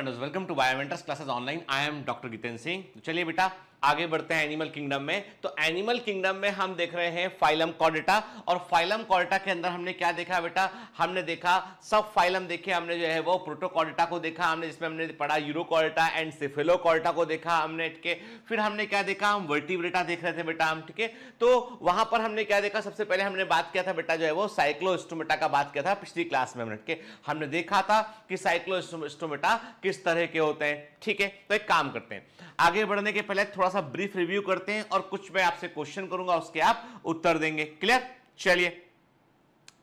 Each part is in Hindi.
Student welcome to Biomentors classes online I am doctor Geeten Singh चलिए बेटा आगे बढ़ते हैं एनिमल किंगडम में तो एनिमल किंगडम में हम देख रहे हैं फाइलम कॉडेटा और फाइलम कॉडेटा के अंदर हमने क्या देखा बेटा हमने देखा सब फाइलम देखे हमने जो है वो प्रोटोकॉर्डेटा को देखा हमने जिसमें हमने पढ़ा यूरोकॉडेटा एंड सिफेलोकॉर्डेटा को देखा हमने के फिर हमने क्या देखा हम वर्टिब्रेटा देख रहे थे बेटा हम ठीक है तो वहां पर हमने क्या देखा सबसे पहले हमने बात किया था बेटा जो है वो साइक्लोस्टोमेटा का बात किया था पिछली क्लास में हमने के हमने देखा था कि साइक्लोस्टोमेटा किस तरह के होते हैं ठीक है तो एक काम करते हैं आगे बढ़ने के पहले थोड़ा सा ब्रीफ रिव्यू करते हैं और कुछ मैं आपसे क्वेश्चन करूंगा उसके आप उत्तर देंगे क्लियर चलिए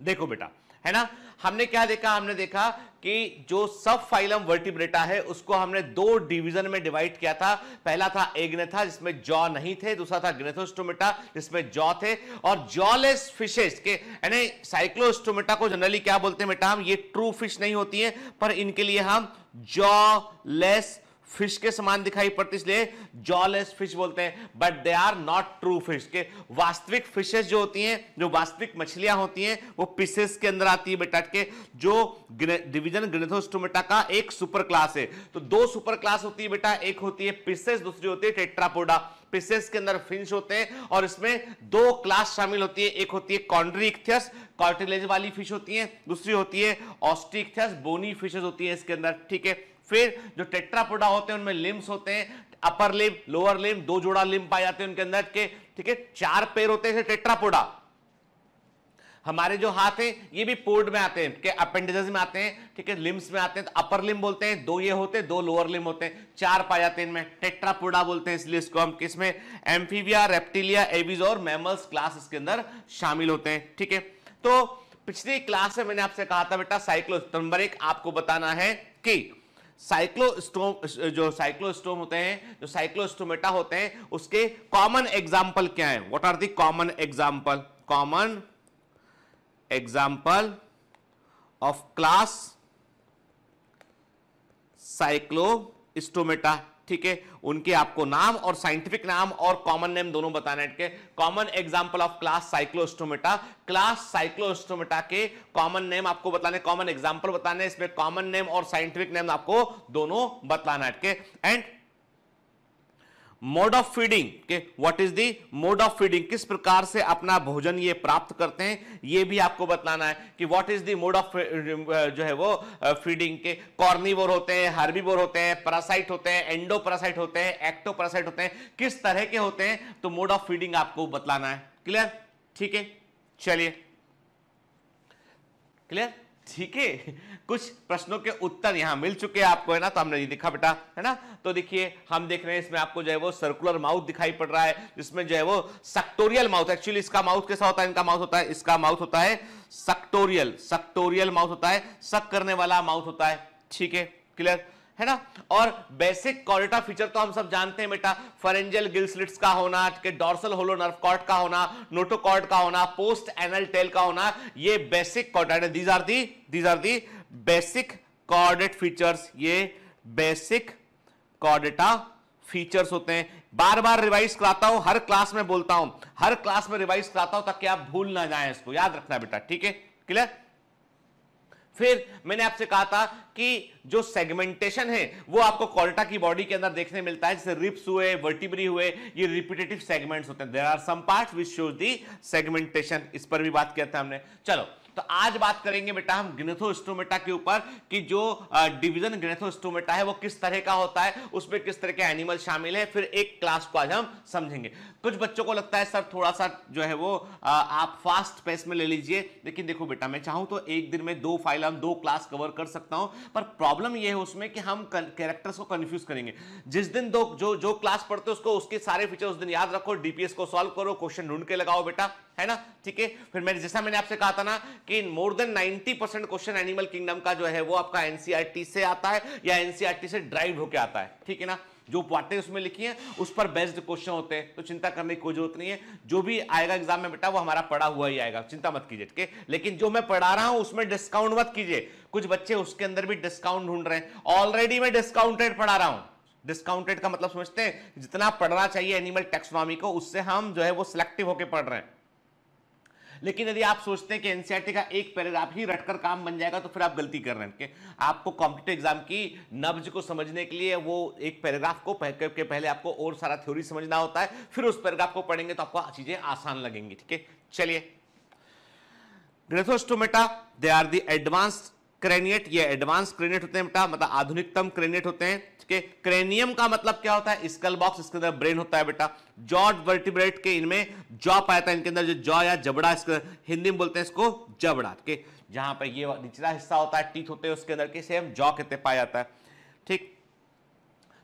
देखो बेटा है ना हमने क्या देखा हमने देखा कि जो सब फाइलम वर्टिब्रेटा है उसको हमने दो डिवीजन में डिवाइड किया था पहला था एग्नेथा जिसमें जॉ नहीं थे दूसरा था ग्रेथोस्टोमेटा जिसमें जॉ थे और जॉलेस फिशेस के यानी साइक्लोस्टोमेटा को जनरली क्या बोलते हैं बेटा हम ये ट्रू फिश नहीं होती है पर इनके लिए हम जॉलेस फिश के समान दिखाई पड़ती इसलिए जॉलेस फिश बोलते हैं but they are not true fish के वास्तविक फिशेस जो होती हैं जो वास्तविक मछलियां होती हैं वो पीसेस के अंदर आती है बेटा के जो डिवीजन ग्रेथोस्टोमेटा का एक सुपर क्लास है तो दो सुपर क्लास होती है बेटा एक होती है पीसेस दूसरी होती है टेट्रापोडा स्पीसीज के अंदर फिंच होते हैं और इसमें दो क्लास शामिल होती है एक होती है कॉन्ड्री इक्थियस कॉर्टिलेज वाली फिश होती है दूसरी होती है ऑस्टिक्थियस बोनी फिशेज होती है इसके अंदर ठीक है फिर जो टेट्रापोडा होते हैं उनमें लिम्स होते हैं अपर लिम लोअर लिम दो जोड़ा लिम पाए जाते हैं उनके अंदर के ठीक है चार पैर होते हैं टेट्रापोडा हमारे जो हाथ हैं ये भी पोर्ड में आते हैं कि अपेंडेजेस में आते हैं ठीक है लिम्स में आते हैं तो अपर लिम बोलते हैं दो ये होते हैं दो लोअर लिम होते हैं चार पाए जाते हैं इनमें टेट्रापोडा बोलते हैं इसलिए इसको हम किस में एम्फीविया रेप्टिलिया एविज और मैमल्स क्लास इसके अंदर शामिल होते हैं ठीक है तो पिछली क्लास में मैंने आपसे कहा था बेटा साइक्लो नंबर एक आपको बताना है कि साइक्लोस्टोम जो साइक्लोस्टोम होते हैं जो साइक्लोस्टोमेटा होते हैं उसके कॉमन एग्जाम्पल क्या है what are the common example common example of class cyclostomata ठीक है उनके आपको नाम और साइंटिफिक नाम और कॉमन नेम दोनों बताने के common example of class cyclostomata class cyclostomata के कॉमन नेम आपको बताने कॉमन एग्जांपल बताने इसमें कॉमन नेम और साइंटिफिक नेम आपको दोनों बताना है एंड मोड ऑफ फीडिंग के what is the mode of feeding किस प्रकार से अपना भोजन ये प्राप्त करते हैं ये भी आपको बतलाना है कि what is the mode of जो है वो फीडिंग के कॉर्निवोर होते हैं हर्बीवोर होते हैं पैरासाइट होते हैं एंडोपरासाइट होते हैं एक्टोपरासाइट होते हैं किस तरह के होते हैं तो मोड ऑफ फीडिंग आपको बतलाना है क्लियर ठीक है चलिए क्लियर ठीक है कुछ प्रश्नों के उत्तर यहां मिल चुके हैं आपको है ना तो हमने ये देखा बेटा है ना तो देखिए हम देख रहे हैं इसमें आपको जो है वो सर्कुलर माउथ दिखाई पड़ रहा है जिसमें जो है वो सक्टोरियल माउथ एक्चुअली इसका माउथ कैसा होता है इनका माउथ होता है इसका माउथ होता है सक्टोरियल सक्टोरियल माउथ होता है सक करने वाला माउथ होता है ठीक है क्लियर है ना और बेसिक कॉरिटा फीचर तो हम सब जानते हैं बेटा फरेंजल गिल्सलिट्स का होना के डॉर्सल होलो नर्व कॉर्ड का होना नोटोकॉर्ड का होना पोस्ट एनल टेल का होना ये basic chordate these are the these are the basic chordate features ये बेसिक कॉर्डेटा फीचर्स होते हैं बार बार रिवाइज कराता हूं हर क्लास में बोलता हूं हर क्लास में रिवाइज कराता हूं ताकि आप भूल ना जाए इसको याद रखना बेटा ठीक है क्लियर फिर मैंने आपसे कहा था कि जो सेगमेंटेशन है वो आपको कॉल्टा की बॉडी के अंदर देखने मिलता है जैसे रिप्स हुए वर्टिब्री हुए ये रिपीटेटिव सेगमेंट्स होते हैं there are some part which shows the segmentation इस पर भी बात किया था हमने चलो तो आज बात करेंगे बेटा हम ग्रेथोस्टोमेटा के ऊपर कि जो डिवीजन ग्रेथोस्टोमेटा है वो किस तरह का होता है उसमें किस तरह के एनिमल शामिल है फिर एक क्लास को आज हम समझेंगे कुछ बच्चों को लगता है सर थोड़ा सा जो है वो आ, आप फास्ट पेस में ले लीजिए लेकिन देखो बेटा मैं चाहूँ तो एक दिन में दो फाइल हम दो क्लास कवर कर सकता हूँ पर प्रॉब्लम यह है उसमें कि हम कैरेक्टर्स को कन्फ्यूज करेंगे जिस दिन दो जो जो क्लास पढ़ते हो उसको उसके सारे फीचर उस दिन याद रखो डीपीएस को सॉल्व करो क्वेश्चन ढूंढ के लगाओ बेटा है ना ठीक है फिर मैंने जैसा मैंने आपसे कहा था ना कि more than 90 percent question animal kingdom का जो है वो आपका एनसीआरटी e से आता है या एनसीआरटी e से ड्राइव होकर आता है ठीक है ना जो पार्टें उसमें लिखी हैं उस पर बेस्ड क्वेश्चन होते हैं तो चिंता करने की कोई जरूरत नहीं है जो भी आएगा एग्जाम में बेटा वो हमारा पढ़ा हुआ ही आएगा चिंता मत कीजिए ठीक है लेकिन जो मैं पढ़ा रहा हूं उसमें डिस्काउंट मत कीजिए कुछ बच्चे उसके अंदर भी डिस्काउंट ढूंढ रहे हैं ऑलरेडी मैं डिस्काउंटेड पढ़ा रहा हूं डिस्काउंटेड का मतलब समझते हैं जितना पढ़ना चाहिए एनिमल टेक्सोनॉमी को उससे हम जो है वो सिलेक्टिव होकर पढ़ रहे हैं लेकिन यदि आप सोचते हैं कि एनसीईआरटी e का एक पैराग्राफ ही रटकर काम बन जाएगा तो फिर आप गलती कर रहे हैं आपको कॉम्पिटेटिव एग्जाम की नब्ज को समझने के लिए वो एक पैराग्राफ को पह, के पहले आपको और सारा थ्योरी समझना होता है फिर उस पैराग्राफ को पढ़ेंगे तो आपको चीजें आसान लगेंगी ठीक है चलिए ग्रेथोस्टोमेटा दे आर दी एडवांस्ड क्रेनिएट ये एडवांस क्रेनिएट होते हैं बेटा मतलब आधुनिकतम क्रेनिएट होते हैं के क्रेनियम का मतलब क्या होता है स्कल बॉक्स इसके अंदर ब्रेन होता है बेटा जॉट वर्टिब्रेट के इनमें जॉ पाया था इनके अंदर जो जॉ या जबड़ा इसके हिंदी में बोलते हैं इसको जबड़ा के जहां पर ये निचला हिस्सा होता है टीथ होते हैं उसके अंदर के सेम जॉ कहते पाया जाता है ठीक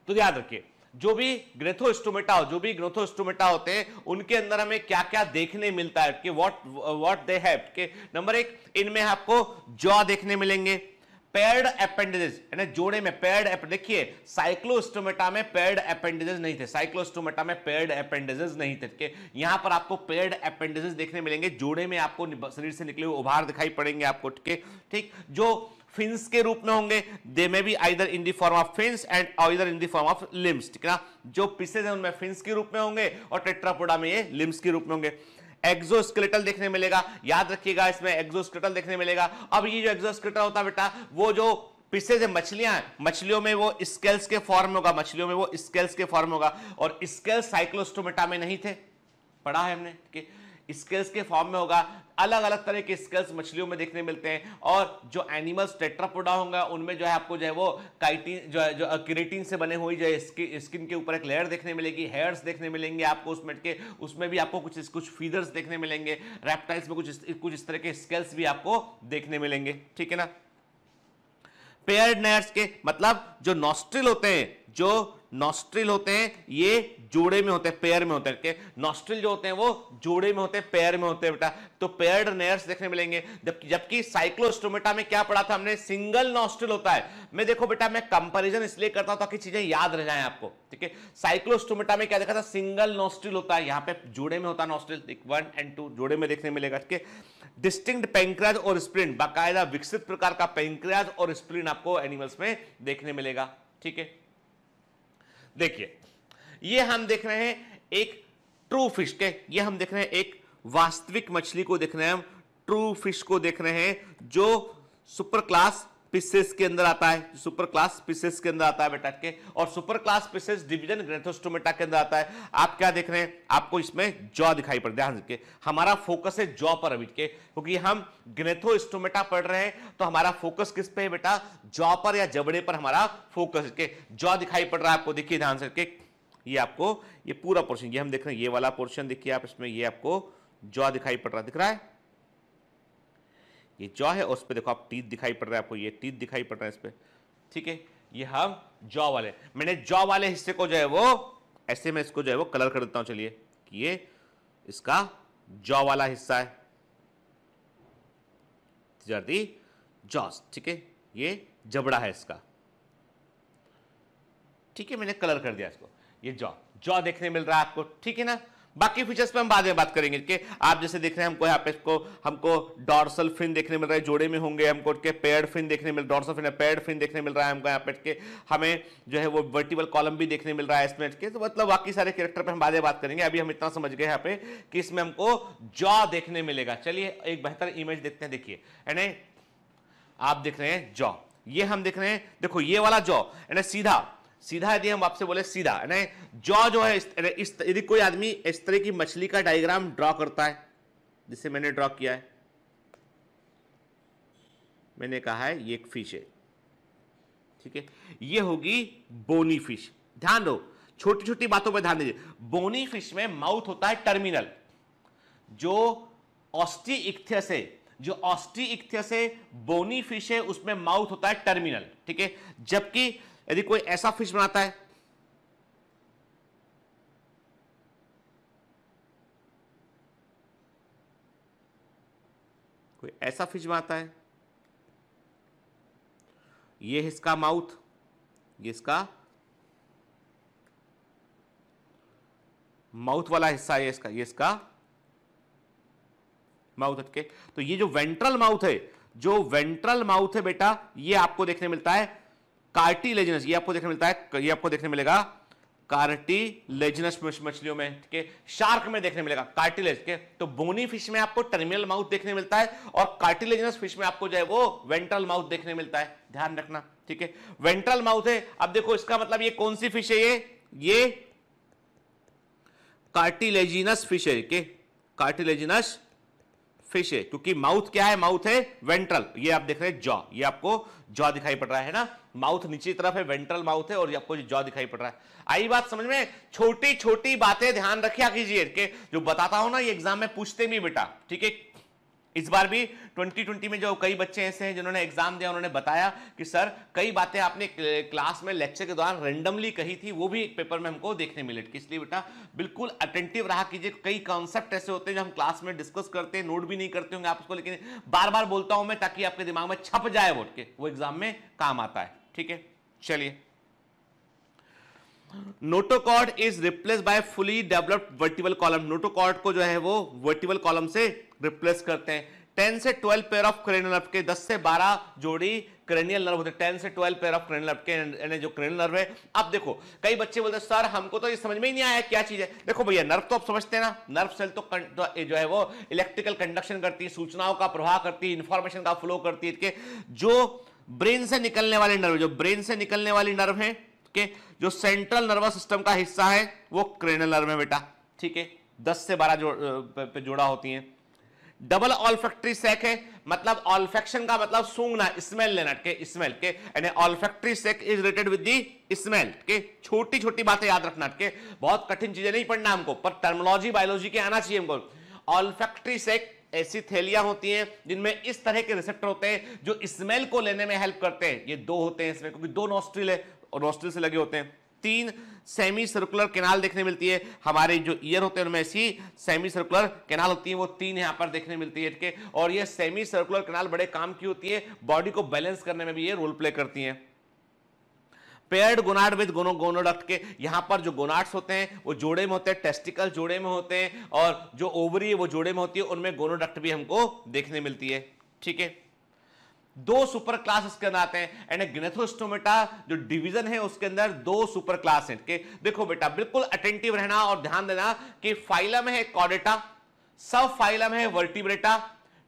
तो याद रखिए जो भी ग्रेथोस्टोमेटा जो भी स्टोमेटा होते हैं उनके अंदर हमें क्या क्या देखने मिलता है कि व्हाट व्हाट दे हैव के नंबर एक इनमें आपको जॉ देखने मिलेंगे पेयर्ड अपेंडिजेस यानी जोड़े में पेयर्ड देखिए साइक्लोस्टोमेटा में पेयर्ड अपेंडिजेस नहीं थे साइक्लोस्टोमेटा में पेयर्ड अपेंडिजेस नहीं थे यहां पर आपको पेयर्ड अपेंडिजेस देखने मिलेंगे जोड़े में आपको शरीर से निकले हुए उभार दिखाई पड़ेंगे आपको ठीक जो फिंस के रूप में होंगे दे में भी either in the form of fins and either in the form of limbs ठीक है ना जो पीसेज हैं उनमें फिंस के रूप में होंगे और टेट्रापोडा में ये लिम्स के रूप में होंगे एक्सोस्केलेटल देखने मिलेगा याद रखिएगा इसमें एक्सोस्केलेटल देखने मिलेगा अब ये जो एक्सोस्केलेटल होता है बेटा वो जो पीछे से मछलियां मछलियों में वो स्केल्स के फॉर्म में होगा मछलियों में वो स्केल्स के फॉर्म होगा और स्केल्स साइक्लोस्टोमेटा में नहीं थे पढ़ा है हमने है स्केल्स के फॉर्म में होगा अलग अलग तरह के स्केल्स मछलियों में देखने मिलते हैं और जो एनिमल्स टेट्रापोडा होंगे उनमें जो है आपको जो है वो काइटिन जो है जो क्रिटिन से बने हुई जो है स्किन स्किन के ऊपर एक लेयर देखने मिलेगी हेयर्स देखने मिलेंगे आपको उसमें के उसमें भी आपको कुछ कुछ फीदर्स देखने मिलेंगे रेप्टाइल्स में कुछ कुछ इस तरह के स्केल्स भी आपको देखने मिलेंगे ठीक है ना पेयर नर्स के मतलब जो नॉस्ट्रिल होते हैं जो नॉस्ट्रिल होते हैं ये जोड़े में होते हैं पेयर में होते हैं नॉस्ट्रिल जो होते हैं वो जोड़े में होते हैं पेयर में होते हैं बेटा तो पेयर्ड नेयर्स देखने मिलेंगे जबकि जबकि साइक्लोस्टोमेटा में क्या पढ़ा था हमने सिंगल नॉस्ट्रिल होता है मैं देखो बेटा मैं कंपेरिजन इसलिए करता हूं ताकि चीजें याद रह जाए आपको ठीक है साइक्लोस्टोमेटा में क्या देखा था सिंगल नॉस्ट्रिल होता है यहां पे जोड़े में होता है नॉस्ट्रिल वन एंड टू जोड़े में देखने मिलेगा ठीक है डिस्टिंक्ट पेंक्रियाज और स्प्रिन बाकायदा विकसित प्रकार का पेंक्रियाज और स्प्रिन आपको एनिमल्स में देखने मिलेगा ठीक है देखिए ये हम देख रहे हैं एक ट्रू फिश के ये हम देख रहे हैं एक वास्तविक मछली को देख रहे हैं हम ट्रू फिश को देख रहे हैं जो सुपर क्लास पीसेस के अंदर आता है सुपर क्लास पीसेस के अंदर आता है बेटा के और super class pisces division gnathostomata के अंदर आता है आप क्या देख रहे हैं आपको इसमें जॉ दिखाई पड़ ध्यान के हमारा फोकस है जॉ पर अभी के क्योंकि हम ग्रेथोस्टोमेटा पढ़ रहे हैं तो हमारा फोकस किस पे है बेटा जॉ पर या जबड़े पर हमारा फोकस के जॉ दिखाई पड़ रहा है आपको देखिए ध्यान से के ये आपको ये पूरा पोर्शन ये हम देख रहे हैं ये वाला पोर्शन देखिए आप इसमें ये आपको जॉ दिखाई पड़ रहा दिख रहा है ये जॉ है उस पर देखो आप टीथ दिखाई पड़ रहा है आपको ये टीथ दिखाई पड़ रहा है इस पर ठीक है ये हम जॉ वाले मैंने जॉ वाले हिस्से को जो है वो ऐसे में इसको जो है वो कलर कर देता हूँ चलिए कि ये इसका जॉ वाला हिस्सा है जर्दी जॉस ठीक है ये जबड़ा है इसका ठीक है मैंने कलर कर दिया इसको ये जॉ जॉ देखने मिल रहा है आपको ठीक है ना बाकी फीचर्स पे हम बाद में बात करेंगे कि आप जैसे देख रहे हैं हमको यहाँ पे इसको हमको डॉर्सल फिन देखने मिल रहा है जोड़े में होंगे हमको के पेड फिन देखने मिल डॉर्सल फिन पेड फिन देखने मिल रहा है हमको यहाँ पे के हमें जो है वो वर्टिबल कॉलम भी देखने मिल रहा है इसमें के तो मतलब बाकी सारे कैरेक्टर पर हम बाद में बात करेंगे अभी हम इतना समझ गए यहाँ पे कि इसमें हमको जॉ देखने मिलेगा चलिए एक बेहतर इमेज देखते हैं देखिए यानी आप देख रहे हैं जॉ ये हम देख रहे हैं देखो ये वाला जॉ यानी सीधा सीधा यदि हम आपसे बोले सीधा यानी जॉ जो है इस यदि कोई आदमी इस तरह की मछली का डायग्राम ड्रॉ करता है जिसे मैंने ड्रॉ किया है मैंने कहा है ये एक फिश है ठीक है ये होगी बोनी फिश ध्यान दो छोटी छोटी बातों पर ध्यान दीजिए बोनी फिश में माउथ होता है टर्मिनल जो ऑस्टी इक्थियस है जो ऑस्टी इक्थियस है बोनी फिश है उसमें माउथ होता है टर्मिनल ठीक है जबकि यदि कोई ऐसा फिश बनाता है कोई ऐसा फिश बनाता है ये इसका माउथ ये इसका माउथ वाला हिस्सा है इसका ये इसका माउथ हटके तो ये जो वेंट्रल माउथ है जो वेंट्रल माउथ है बेटा ये आपको देखने मिलता है कार्टिलेजनस ये आपको देखने मिलता है ये आपको देखने मिलेगा कार्टिलेजनस मछलियों में ठीक है शार्क में देखने मिलेगा कार्टिलेज के तो बोनी फिश में आपको टर्मिनल माउथ देखने मिलता है और कार्टिलेजनस फिश में आपको जो है वो वेंट्रल माउथ देखने मिलता है ध्यान रखना ठीक है वेंट्रल माउथ है अब देखो इसका मतलब ये कौन सी फिश है ये ये कार्टिलेजिनस फिश है के कार्टिलेजिनस फिश है क्योंकि माउथ क्या है माउथ है वेंट्रल ये आप देख रहे हैं जॉ ये आपको जॉ दिखाई पड़ रहा है ना माउथ नीचे तरफ है वेंट्रल माउथ है और ये आपको जॉ दिखाई पड़ रहा है आई बात समझ में छोटी छोटी बातें ध्यान रखिया कीजिए जो बताता हूं ना ये एग्जाम में पूछते भी बेटा ठीक है इस बार भी 2020 में जो कई बच्चे ऐसे हैं जिन्होंने एग्जाम दिया उन्होंने बताया कि सर कई बातें आपने क्लास में लेक्चर के दौरान रेंडमली कही थी वो भी पेपर में हमको देखने मिले कि इसलिए बेटा बिल्कुल अटेंटिव रहा कीजिए कई कॉन्सेप्ट ऐसे होते हैं जो हम क्लास में डिस्कस करते हैं नोट भी नहीं करते होंगे आप उसको लेकिन बार बार बोलता हूं मैं ताकि आपके दिमाग में छप जाए वोट के वो एग्जाम में काम आता है ठीक है चलिए notochord is replace by fully developed vertebral column notochord को जो है वो वर्टिबल कॉलम से रिप्लेस करते हैं 10 से 12 पेयर ऑफ क्रेनियल नर्व के 10 से 12 जोड़ी क्रेनियल नर्व होते हैं 10 से 12 पेयर ऑफ क्रेनियल नर्व के यानी जो क्रेनियल नर्व है अब देखो कई बच्चे बोलते हैं सर हमको तो ये समझ में ही नहीं आया क्या चीज़ है देखो भैया नर्व तो आप समझते हैं ना नर्व सेल तो, कन, तो जो है वो इलेक्ट्रिकल कंडक्शन करती है सूचनाओं का प्रवाह करती है इंफॉर्मेशन का फ्लो करती है जो ब्रेन से निकलने वाले नर्व जो ब्रेन से निकलने वाली नर्व है के जो सेंट्रल नर्वस सिस्टम का हिस्सा है वो क्रेनल नर्व है बेटा ठीक है दस से बारह जो, पे जोड़ा होती है डबल ऑलफेक्ट्री सेक है मतलब ऑलफेक्शन का मतलब सूंघना स्मेल लेना के स्मेल के यानी olfactory sac is related with the smell के छोटी छोटी बातें याद रखना के बहुत कठिन चीजें नहीं पढ़ना हमको पर टर्मोलॉजी बायोलॉजी के आना चाहिए हमको ऑलफेक्ट्री सेक ऐसी थैलियां होती हैं जिनमें इस तरह के रिसेप्टर होते हैं जो स्मेल को लेने में हेल्प करते हैं ये दो होते हैं इसमें क्योंकि दो नॉस्ट्रिल है और नॉस्ट्रिल से लगे होते हैं तीन सेमी सर्कुलर कैनाल देखने मिलती है हमारे जो ईयर होते हैं उनमें ऐसी सेमी सर्कुलर कैनाल होती है वो तीन यहां पर देखने मिलती है ठीक है और ये सेमी सर्कुलर कैनाल बड़े काम की होती है बॉडी को बैलेंस करने में भी ये रोल प्ले करती है paired gonad with gono gonoduct के यहाँ पर जो गोनाड्स होते हैं वो जोड़े में होते हैं टेस्टिकल जोड़े में होते हैं और जो ओवरी है वो जोड़े में होती है उनमें गोनोडक्ट भी हमको देखने मिलती है ठीक है दो सुपर क्लास इसके अंदर आते हैं एंड ग्नेथोस्टोमेटा जो डिवीजन है उसके अंदर दो सुपर क्लास हैं के देखो बेटा बिल्कुल अटेंटिव रहना और ध्यान देना कि फाइलम है कॉडेटा सब फाइलम है वर्टिब्रेटा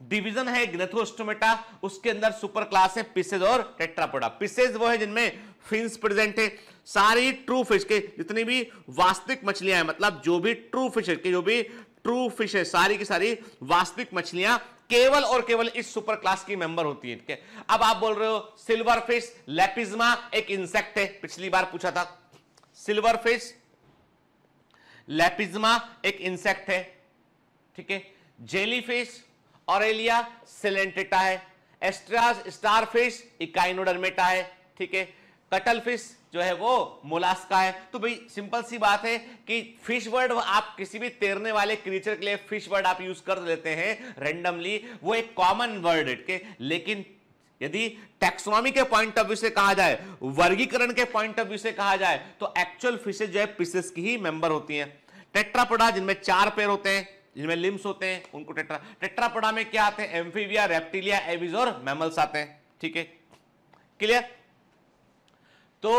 डिवीजन है ग्नेथोस्टोमेटा उसके अंदर सुपर क्लास है पिसेज और टेट्रापोडा पिसेज वो है जिनमें फिंस प्रेजेंट है सारी ट्रू फिश के जितनी भी वास्तविक मछलियां हैं मतलब जो भी ट्रू फिश है जो भी ट्रू फिश है सारी की सारी वास्तविक मछलियां केवल और केवल इस सुपर क्लास की मेंबर होती है ठीक है अब आप बोल रहे हो सिल्वर फिश लेपिजमा एक इंसेक्ट है पिछली बार पूछा था सिल्वर फिश लेपिजमा एक इंसेक्ट है ठीक है जेली फिश ऑरेलिया सिलेंटेटा है एस्ट्रास स्टार फिश इकाइनोडर्मेटा है ठीक है कटल फिश जो है वो मोलास्का है तो भाई सिंपल सी बात है कि फिश वर्ड आप किसी भी तैरने वाले क्रिएचर के लिए फिश वर्ड आप यूज कर लेते हैं रेंडमली वो एक कॉमन वर्ड है लेकिन यदि टेक्सोनॉमी के पॉइंट ऑफ व्यू से कहा जाए वर्गीकरण के पॉइंट ऑफ व्यू से कहा जाए तो एक्चुअल फिशेज जो है पिसेस की ही मेंबर होती हैं टेट्रापोडा जिनमें चार पैर होते हैं जिनमें लिम्स होते हैं उनको टेट्रा टेट्रापोडा में क्या आते हैं एम्फीविया रेप्टिलिया एविज और मैमल्स आते हैं ठीक है क्लियर तो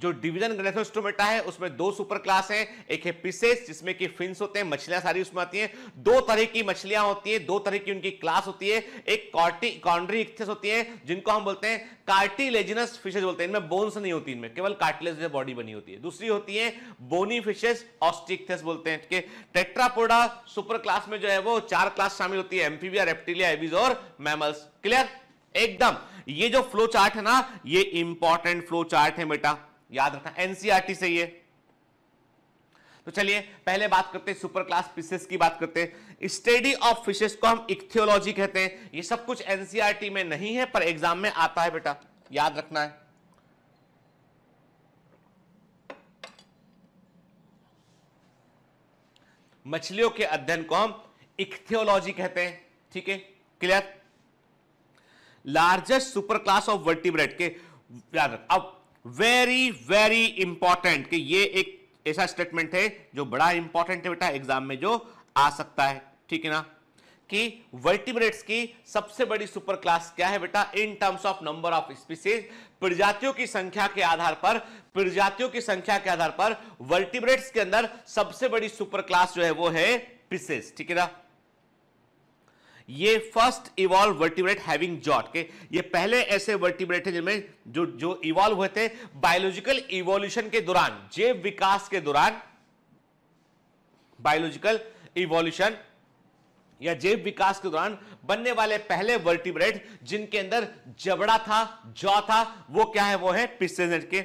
जो डिवीजन ग्रेथोस्टोमेटा है उसमें दो सुपर क्लास है एक है पिसेस जिसमें कि फिंस होते हैं मछलियां सारी उसमें आती हैं दो तरह की मछलियां होती हैं दो तरह की उनकी क्लास होती है एक कॉर्टी कॉन्ड्री इक्थेस होती है जिनको हम बोलते हैं कार्टिलेजिनस फिशेज बोलते हैं इनमें बोन्स नहीं होती इनमें केवल कार्टिलेज बॉडी बनी होती है दूसरी होती है बोनी फिशेज ऑस्टिकथेस बोलते हैं ठीक है टेट्रापोडा सुपर क्लास में जो है वो चार क्लास शामिल होती है एम्फीबिया रेप्टिलिया एबिज और मैमल्स क्लियर एकदम ये जो फ्लो चार्ट है ना ये इंपॉर्टेंट फ्लो चार्ट है बेटा याद रखना एनसीईआरटी से ये तो चलिए पहले बात करते हैं सुपर क्लास फिशेस की बात करते हैं स्टडी ऑफ फिशेस को हम इक्थियोलॉजी कहते हैं ये सब कुछ एनसीआरटी e में नहीं है पर एग्जाम में आता है बेटा याद रखना है मछलियों के अध्ययन को हम इक्थियोलॉजी कहते हैं ठीक है clear largest super class of vertebrate के याद रख अब वेरी वेरी इंपॉर्टेंट कि ये एक ऐसा स्टेटमेंट है जो बड़ा इंपॉर्टेंट है बेटा एग्जाम में जो आ सकता है ठीक है ना कि वर्टिब्रेट्स की सबसे बड़ी सुपर क्लास क्या है बेटा in terms of number of species प्रजातियों की संख्या के आधार पर प्रजातियों की संख्या के आधार पर वर्टिब्रेट्स के अंदर सबसे बड़ी सुपर क्लास जो है वो है पिसेस ठीक है ना ये first evolve vertebrate having jaw के ये पहले ऐसे वर्टिब्रेट है जिनमें जो जो इवॉल्व हुए थे बायोलॉजिकल इवोल्यूशन के दौरान जैव विकास के दौरान बायोलॉजिकल इवोल्यूशन या जैव विकास के दौरान बनने वाले पहले वर्टिब्रेट जिनके अंदर जबड़ा था जॉ था वो क्या है वो है पिस्टेजेंट के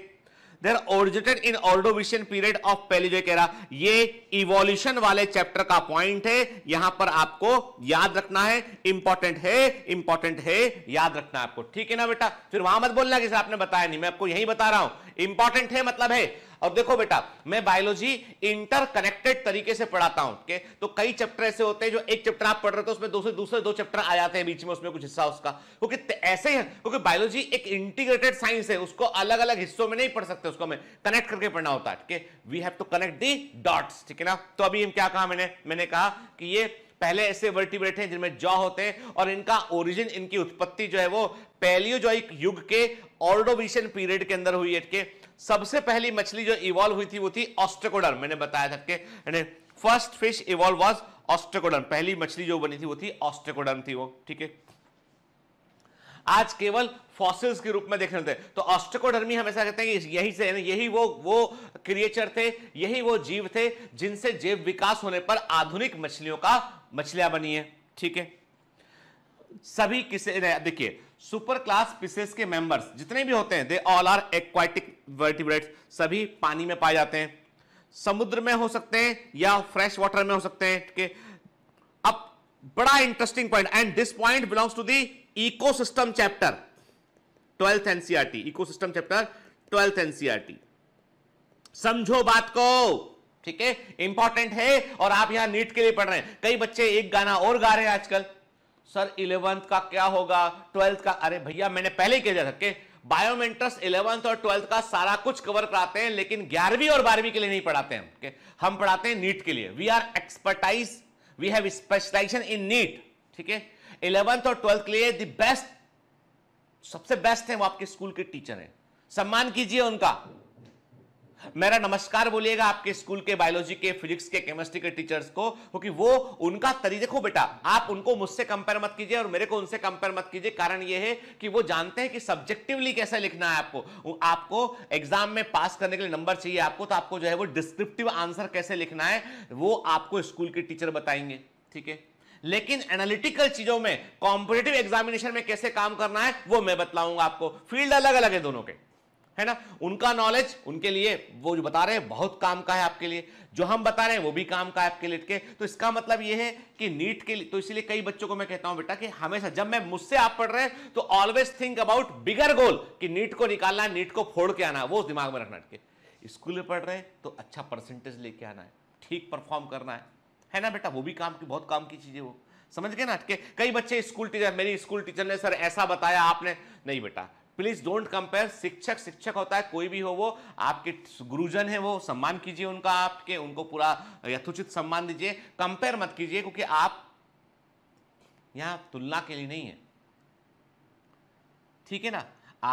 they originated in Ordovician period of Palaeozoic era ये इवोल्यूशन वाले चैप्टर का पॉइंट है यहां पर आपको याद रखना है इंपॉर्टेंट है इंपॉर्टेंट है याद रखना है आपको ठीक है ना बेटा फिर वहां मत बोलना कि आपने बताया नहीं मैं आपको यही बता रहा हूं इंपॉर्टेंट है मतलब है अब देखो बेटा मैं बायोलॉजी इंटरकनेक्टेड तरीके से पढ़ाता हूं तो कई चैप्टर ऐसे होते हैं जो एक चैप्टर आप पढ़ रहे थे उसमें दूसरे दूसरे दो चैप्टर आ जाते हैं बीच में उसमें कुछ हिस्सा उसका क्योंकि ऐसे ही क्योंकि बायोलॉजी एक इंटीग्रेटेड साइंस है उसको अलग अलग हिस्सों में नहीं पढ़ सकते उसको हमें कनेक्ट करके पढ़ना होता है ठीक है we have to connect the dots ठीक है ना तो अभी हम क्या कहा मैंने मैंने कहा कि ये पहले ऐसे वर्टिब्रेट हैं जिनमें जॉ होते हैं और इनका ओरिजिन इनकी उत्पत्ति जो है वो एक युग के ऑर्डोविशन पीरियड के अंदर हुई है सबसे पहली मछली जो इवॉल्व हुई थी वो थी ऑस्ट्रोकोडर्म मैंने बताया था first fish evolve was ostracoderm पहली मछली जो बनी थी वो थी ऑस्ट्रोकोडर्म थी वो ठीक है आज केवल फॉसिल्स के रूप में देखने थे तो ऑस्ट्रोकोडर्मी हमेशा कहते हैं कि यही से यही वो वो क्रिएचर थे यही वो जीव थे जिनसे जैव विकास होने पर आधुनिक मछलियों का मछलियां बनी है ठीक है सभी किसे देखिए सुपर क्लास पिसेस के मेंबर्स जितने भी होते हैं they all are aquatic vertebrates सभी पानी में पाए जाते हैं समुद्र में हो सकते हैं या फ्रेश वाटर में हो सकते हैं ठीक अब बड़ा interesting point and this point belongs to the ecosystem chapter twelfth NCERT ecosystem chapter twelfth NCERT समझो बात को ठीक है इंपॉर्टेंट है और आप यहां नीट के लिए पढ़ रहे हैं कई बच्चे एक गाना और गा रहे हैं आजकल सर इलेवंथ का क्या होगा ट्वेल्थ का अरे भैया मैंने पहले ही कह दिया था बायोमेंट्रस इलेवंथ और ट्वेल्थ का सारा कुछ कवर कराते हैं लेकिन ग्यारहवीं और बारहवीं के लिए नहीं पढ़ाते हैं okay? हम पढ़ाते हैं नीट के लिए we are expertise we have specialisation in NEET ठीक है इलेवंथ और ट्वेल्थ के लिए दी बेस्ट सबसे बेस्ट है वो आपके स्कूल के टीचर हैं सम्मान कीजिए उनका मेरा नमस्कार बोलिएगा आपके स्कूल के बायोलॉजी के फिजिक्स के केमिस्ट्री के टीचर्स को क्योंकि वो उनका तरी देखो बेटा आप उनको मुझसे कंपेयर मत कीजिए और मेरे को उनसे कंपेयर मत कीजिए कारण ये है कि वो जानते हैं कि सब्जेक्टिवली कैसा लिखना है आपको आपको एग्जाम में पास करने के लिए नंबर चाहिए आपको तो आपको जो है वो डिस्क्रिप्टिव आंसर कैसे लिखना है वो आपको स्कूल के टीचर बताएंगे ठीक है लेकिन एनालिटिकल चीजों में कॉम्पिटेटिव एग्जामिनेशन में कैसे काम करना है वो मैं बतलाऊंगा आपको फील्ड अलग अलग है दोनों के है ना उनका नॉलेज उनके लिए वो जो बता रहे हैं बहुत काम का है आपके लिए जो हम बता रहे हैं वो भी काम का है आपके लिए तो इसका मतलब ये है कि नीट के लिए तो इसीलिए कई बच्चों को मैं कहता हूं बेटा कि हमेशा जब मैं मुझसे आप पढ़ रहे हैं तो always think about bigger goal कि नीट को निकालना है नीट को फोड़ के आना है वो दिमाग में रखना के स्कूल में पढ़ रहे हैं तो अच्छा परसेंटेज लेके आना है ठीक परफॉर्म करना है है ना बेटा वो भी काम की बहुत काम की चीज़ है वो समझ गए ना कि कई बच्चे स्कूल टीचर मेरी स्कूल टीचर ने सर ऐसा बताया आपने नहीं बेटा प्लीज डोंट कंपेयर शिक्षक शिक्षक होता है कोई भी हो वो आपके गुरुजन है वो सम्मान कीजिए उनका आपके उनको पूरा यथोचित सम्मान दीजिए कंपेयर मत कीजिए क्योंकि आप यहां तुलना के लिए नहीं है ठीक है ना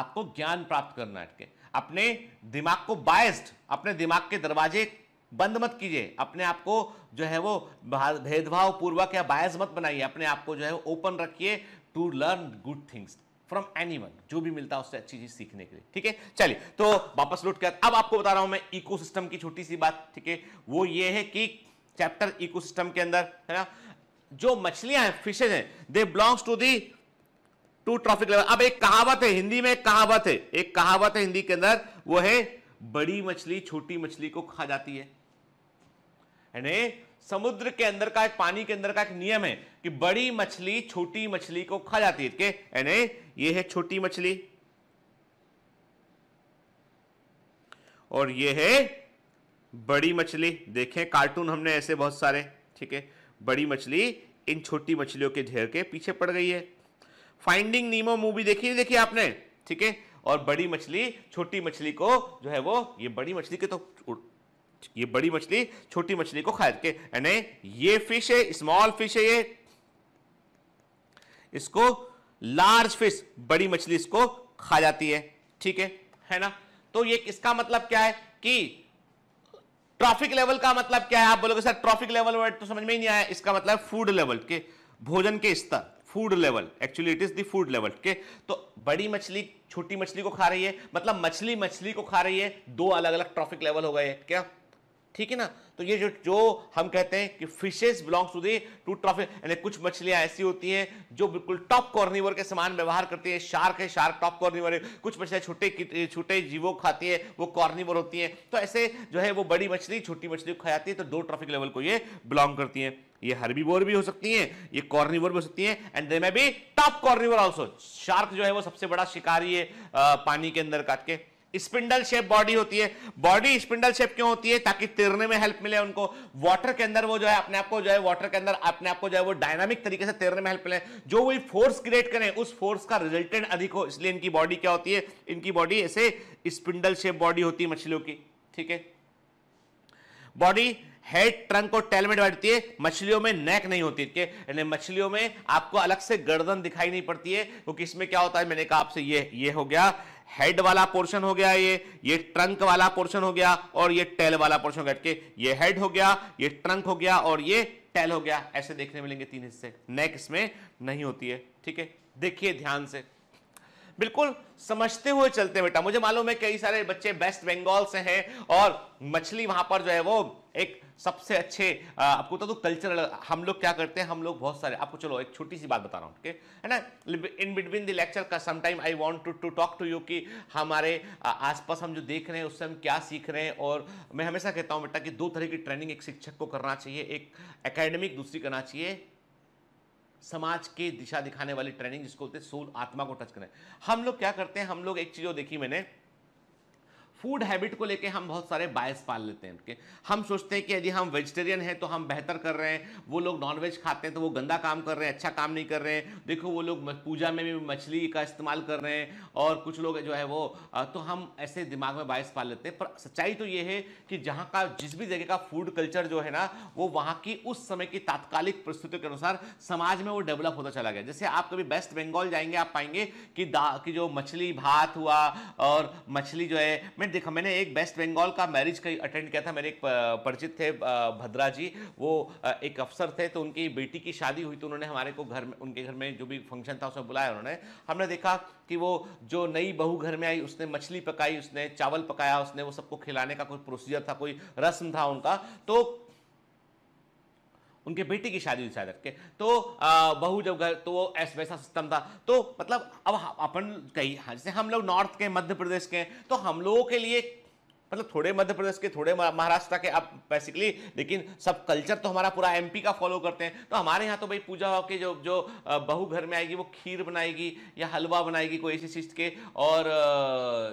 आपको ज्ञान प्राप्त करना है अपने दिमाग को बायस्ड अपने दिमाग के दरवाजे बंद मत कीजिए अपने आप को जो है वो भेदभाव पूर्वक या बायस मत बनाइए अपने आप को जो है ओपन रखिए to learn good things from any जो भी मिलता है उससे अच्छी चीज सीखने के लिए ठीक है चलिए तो वापस लौट कर अब आपको बता रहा हूं मैं इकोसिस्टम की छोटी सी बात ठीक है वो ये है कि चैप्टर इकोसिस्टम के अंदर है ना जो मछलियां हैं फिशेज हैं they belongs to the to trophic level अब एक कहावत है हिंदी में एक कहावत है एक कहावत है हिंदी के अंदर वो है बड़ी मछली छोटी मछली को खा जाती है यानी समुद्र के अंदर का एक पानी के अंदर का एक नियम है कि बड़ी मछली छोटी मछली को खा जाती है यानी ये है छोटी मछली और ये है बड़ी मछली देखें कार्टून हमने ऐसे बहुत सारे ठीक है बड़ी मछली इन छोटी मछलियों के ढेर के पीछे पड़ गई है फाइंडिंग नीमो मूवी देखी नहीं देखी आपने ठीक है और बड़ी मछली छोटी मछली को जो है वो ये बड़ी मछली के तो ये बड़ी मछली छोटी मछली को खा के यानी ये फिश है स्मॉल फिश है ये इसको लार्ज फिश बड़ी मछली इसको खा जाती है ठीक है है ना तो ये इसका मतलब क्या है कि ट्रॉफिक लेवल का मतलब क्या है आप बोलोगे सर ट्रॉफिक लेवल वर्ड तो समझ में ही नहीं आया इसका मतलब फूड लेवल के भोजन के स्तर food level actually it is the food level के तो बड़ी मछली छोटी मछली को खा रही है मतलब मछली मछली को खा रही है दो अलग अलग ट्रॉफिक लेवल हो गए क्या ठीक है ना तो ये जो जो हम कहते हैं कि fishes belongs to the to trophy यानी कुछ मछलियां ऐसी होती हैं जो बिल्कुल टॉप कॉर्निवर के समान व्यवहार करती है शार्क है शार्क टॉप कॉर्निवर है कुछ मछलियां छोटे छोटे जीवों खाती है वो कॉर्निवर होती हैं तो ऐसे जो है वो बड़ी मछली छोटी मछली खा जाती है तो दो ट्रॉफिक लेवल को ये बिलोंग करती है ये बोर भी हो सकती हैं ये कॉर्निवर भी हो सकती हैं and they may be top carnivore also shark जो है वो सबसे बड़ा शिकारी है पानी के अंदर काट के स्पिंडल शेप बॉडी होती है बॉडी स्पिंडल शेप क्यों होती है ताकि तैरने में हेल्प मिले उनको वाटर के अंदर वो जो है अपने आप को जो है वाटर के अंदर अपने आप को जो है वो डायनामिक तरीके से तैरने में हेल्प मिले जो वही फोर्स क्रिएट करें उस फोर्स का रिजल्टेंट अधिक हो इसलिए इनकी बॉडी क्या होती है इनकी बॉडी ऐसे स्पिंडल शेप बॉडी होती है मछलियों की ठीक है बॉडी हेड ट्रंक और टेल में डिवाइड होती है मछलियों में नेक नहीं होती है यानी मछलियों में आपको अलग से गर्दन दिखाई नहीं पड़ती है क्योंकि इसमें क्या होता है मैंने कहा आपसे ये ये हो गया हेड वाला पोर्शन हो गया ये ये ट्रंक वाला पोर्शन हो गया और ये टेल वाला पोर्शन हो गया ये हेड हो गया ये ट्रंक हो गया और ये टेल हो गया ऐसे देखने मिलेंगे तीन हिस्से नेक इसमें नहीं होती है ठीक है देखिए ध्यान से बिल्कुल समझते हुए चलते बेटा मुझे मालूम है कई सारे बच्चे वेस्ट बंगाल से हैं और मछली वहां पर जो है वो एक सबसे अच्छे आपको तो, तो कल्चरल हम लोग क्या करते हैं हम लोग बहुत सारे आपको चलो एक छोटी सी बात बता रहा हूँ ठीक है ना इन बिटवीन द लेक्चर का sometime I want to to talk to you कि हमारे आसपास हम जो देख रहे हैं उससे हम क्या सीख रहे हैं और मैं हमेशा कहता हूँ बेटा कि दो तरह की ट्रेनिंग एक शिक्षक को करना चाहिए एक एकेडमिक दूसरी करना चाहिए समाज के दिशा दिखाने वाली ट्रेनिंग जिसको बोलते हैं सोल आत्मा को टच करें हम लोग क्या करते हैं हम लोग एक चीज़ देखी मैंने फूड हैबिट को लेके हम बहुत सारे बायस पाल लेते हैं हम सोचते हैं कि यदि हम वेजिटेरियन हैं तो हम बेहतर कर रहे हैं वो लोग नॉनवेज खाते हैं तो वो गंदा काम कर रहे हैं अच्छा काम नहीं कर रहे हैं देखो वो लोग पूजा में भी मछली का इस्तेमाल कर रहे हैं और कुछ लोग जो है वो तो हम ऐसे दिमाग में बायस पाल लेते हैं पर सच्चाई तो ये है कि जहाँ का जिस भी जगह का फूड कल्चर जो है ना वो वहाँ की उस समय की तात्कालिक परिस्थितियों के अनुसार समाज में वो डेवलप होता चला गया जैसे आप कभी वेस्ट बंगाल जाएंगे आप पाएंगे कि दा कि जो मछली भात हुआ और मछली जो है मैं देखा मैंने एक वेस्ट बंगाल का मैरिज का अटेंड किया था मेरे एक परिचित थे भद्रा जी वो एक अफसर थे तो उनकी बेटी की शादी हुई तो उन्होंने हमारे को घर में उनके घर में जो भी फंक्शन था उसमें बुलाया उन्होंने हमने देखा कि वो जो नई बहू घर में आई उसने मछली पकाई उसने चावल पकाया उसने वो सबको खिलाने का कोई प्रोसीजर था कोई रस्म था उनका तो उनके बेटे की शादी हुई शायद के तो बहू जब घर तो वो ऐसा वैसा सिस्टम था तो मतलब अब अपन कहीं हाँ, जैसे हम लोग नॉर्थ के मध्य प्रदेश के तो हम लोगों के लिए मतलब थोड़े मध्य प्रदेश के थोड़े महाराष्ट्र के आप बेसिकली लेकिन सब कल्चर तो हमारा पूरा एमपी का फॉलो करते हैं तो हमारे यहाँ तो भाई पूजा के जो जो बहू घर में आएगी वो खीर बनाएगी या हलवा बनाएगी कोई ऐसी चीज़ के और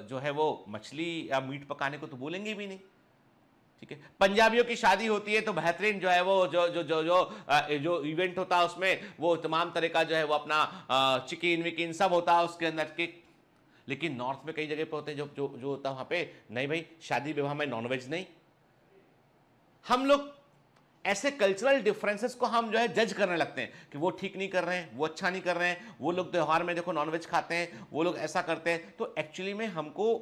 जो है वो मछली या मीट पकाने को तो बोलेंगे भी नहीं ठीक है पंजाबियों की शादी होती है तो बेहतरीन जो है वो जो जो जो जो जो इवेंट होता है उसमें वो तमाम तरह का जो है वो अपना चिकन विकिन सब होता है उसके अंदर के लेकिन नॉर्थ में कई जगह पर होते हैं जो जो जो होता है वहां पे नहीं भाई शादी विवाह में नॉनवेज नहीं हम लोग ऐसे कल्चरल डिफरेंसेस को हम जो है जज करने लगते हैं कि वो ठीक नहीं कर रहे हैं वो अच्छा नहीं कर रहे हैं वो लोग त्यौहार में देखो नॉनवेज खाते हैं वो लोग ऐसा करते हैं तो एक्चुअली में हमको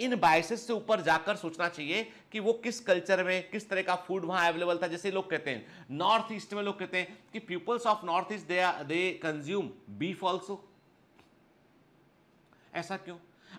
इन बायसेस से ऊपर जाकर सोचना चाहिए कि वो किस कल्चर में किस तरह का फूड वहाँ अवेलेबल था जैसे लोग कहते हैं नॉर्थ ईस्ट में लोग कहते हैं कि peoples of North East they they consume beef also ऐसा क्यों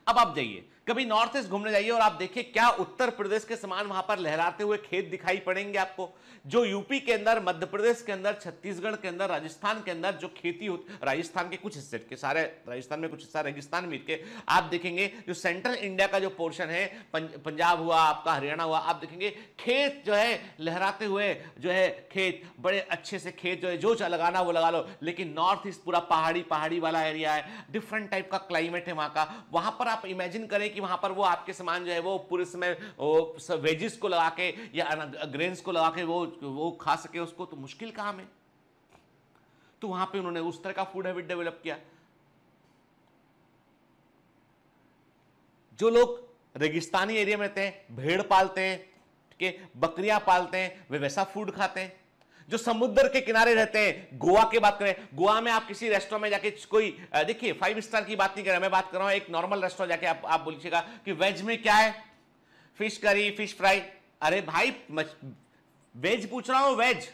अब आप जाइए कभी नॉर्थ ईस्ट घूमने जाइए और आप देखिए क्या उत्तर प्रदेश के समान वहां पर लहराते हुए खेत दिखाई पड़ेंगे आपको जो यूपी के अंदर मध्य प्रदेश के अंदर छत्तीसगढ़ के अंदर राजस्थान के अंदर जो खेती राजस्थान के कुछ हिस्से के सारे राजस्थान में कुछ हिस्सा रेगिस्तान में के आप देखेंगे जो सेंट्रल इंडिया का जो पोर्शन है पंजाब हुआ आपका हरियाणा हुआ आप देखेंगे खेत जो है लहराते हुए जो है खेत बड़े अच्छे से खेत जो है जो लगाना वो लगा लो लेकिन नॉर्थ ईस्ट पूरा पहाड़ी पहाड़ी वाला एरिया है डिफरेंट टाइप का क्लाइमेट है वहां का वहां पर आप इमेजिन करें कि वहां पर वो आपके सामान जो है वो पूरे समय वो वेजिस को लगा के या ग्रेन्स को लगा के वो वो खा सके उसको तो मुश्किल काम है तो वहां पे उन्होंने उस तरह का फूड हैबिट डेवलप किया जो लोग रेगिस्तानी एरिया में रहते हैं भेड़ पालते हैं ठीक है बकरियां पालते हैं वे वैसा फूड खाते हैं जो समुद्र के किनारे रहते हैं गोवा की बात करें गोवा में आप किसी रेस्टोरेंट में जाके कोई देखिए फाइव स्टार की बात नहीं कर रहा मैं बात कर रहा हूं एक नॉर्मल रेस्टोरेंट जाके आप आप बोलिएगा कि वेज में क्या है फिश करी फिश फ्राई अरे भाई वेज पूछ रहा हूं वेज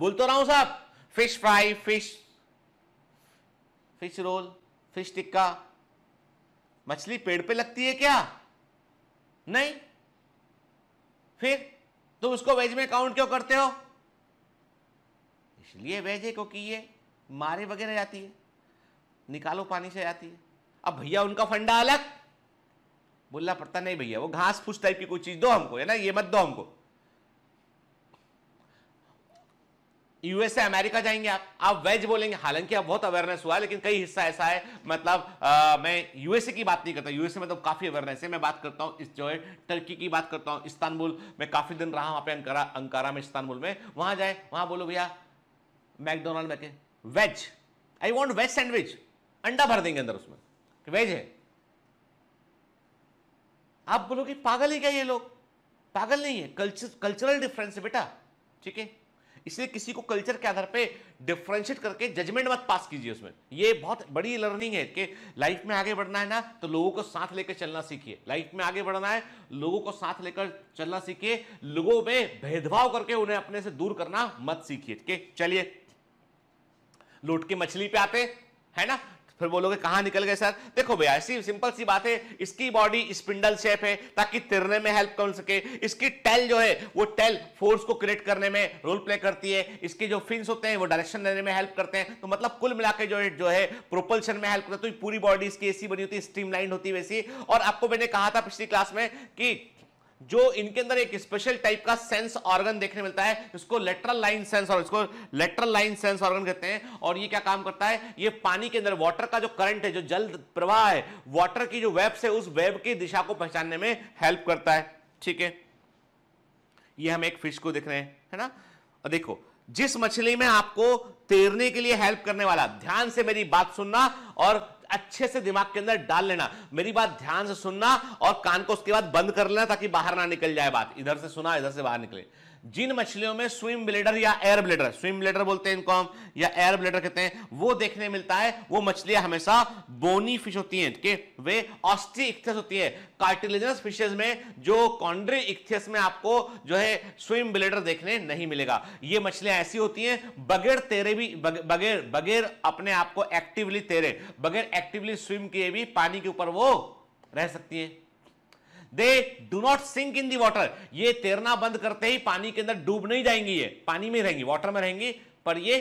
बोल तो रहा हूं साहब fish fry fish fish roll fish tikka मछली पेड़ पे लगती है क्या नहीं फिर तुम उसको वेज में काउंट क्यों करते हो इसलिए वेज है क्योंकि ये मारे वगैरह जाती है निकालो पानी से जाती है अब भैया उनका फंडा अलग बोलना पड़ता नहीं भैया वो घास फूस टाइप की कोई चीज दो हमको है ना ये मत दो हमको यूएसए अमेरिका जाएंगे आप आप वेज बोलेंगे हालांकि अब बहुत अवेयरनेस हुआ लेकिन कई हिस्सा ऐसा है मतलब आ, मैं यूएसए की बात नहीं करता यूएसए में तो काफ़ी अवेयरनेस है मैं बात करता हूं इस जो है टर्की की बात करता हूं इस्तानबुल मैं काफ़ी दिन रहा हूं पे अंकारा अंकारा में इस्तानबुल में वहां जाए वहां बोलो भैया मैकडोनल्ड में के veg I want veg sandwich अंडा भर देंगे अंदर उसमें वेज है आप बोलोगे पागल ही क्या ये लोग पागल नहीं है कल्चर कल्चरल डिफरेंस है बेटा ठीक है इसलिए किसी को कल्चर के आधार पे डिफ्रेंशिएट करके जजमेंट मत पास कीजिए उसमें ये बहुत बड़ी लर्निंग है कि लाइफ में आगे बढ़ना है ना तो लोगों को साथ लेकर चलना सीखिए लाइफ में आगे बढ़ना है लोगों को साथ लेकर चलना सीखिए लोगों में भेदभाव करके उन्हें अपने से दूर करना मत सीखिए चलिए लूट के मछली पे आते है ना फिर बोलोगे कहा निकल गए सर देखो भैया ऐसी सिंपल सी बात है इसकी बॉडी स्पिंडल शेप है ताकि तिरने में हेल्प कर सके इसकी टेल जो है वो टेल फोर्स को क्रिएट करने में रोल प्ले करती है इसके जो फिन्स होते हैं वो डायरेक्शन देने में हेल्प करते हैं तो मतलब कुल मिला जो है जो है प्रोपल्शन में हेल्प करते तो पूरी बॉडी इसकी ऐसी बनी होती है स्ट्रीमलाइन होती है वैसी और आपको मैंने कहा था पिछली क्लास में कि जो इनके अंदर एक स्पेशल टाइप का सेंस ऑर्गन देखने मिलता है इसको लेटरल लाइन सेंस और इसको लेटरल लाइन सेंस ऑर्गन कहते हैं और ये क्या काम करता है ये पानी के अंदर वाटर का जो करंट है जो जल प्रवाह है वाटर की जो वेब से उस वेब की दिशा को पहचानने में हेल्प करता है ठीक है ये हम एक फिश को देख रहे हैं है ना और देखो जिस मछली में आपको तैरने के लिए हेल्प करने वाला ध्यान से मेरी बात सुनना और अच्छे से दिमाग के अंदर डाल लेना मेरी बात ध्यान से सुनना और कान को उसके बाद बंद कर लेना ताकि बाहर ना निकल जाए बात इधर से सुना इधर से बाहर निकले जिन मछलियों में स्विम ब्लेडर या एयर ब्लेडर स्विम ब्लेडर बोलते हैं इनको हम या एयर ब्लेडर कहते हैं वो देखने मिलता है वो मछलियां हमेशा बोनी फिश होती हैं ठीक वे ऑस्ट्री इक्थियस होती है कार्टिलेजनस फिशेज में जो कॉन्ड्री इक्थियस में आपको जो है स्विम ब्लेडर देखने नहीं मिलेगा ये मछलियां ऐसी होती हैं बगैर तेरे भी बगैर बगैर अपने आप को एक्टिवली तेरे बगैर एक्टिवली स्विम किए भी पानी के ऊपर वो रह सकती है they do not sink in the water ये तैरना बंद करते ही पानी के अंदर डूब नहीं जाएंगी ये पानी में रहेंगी वॉटर में रहेंगी पर ये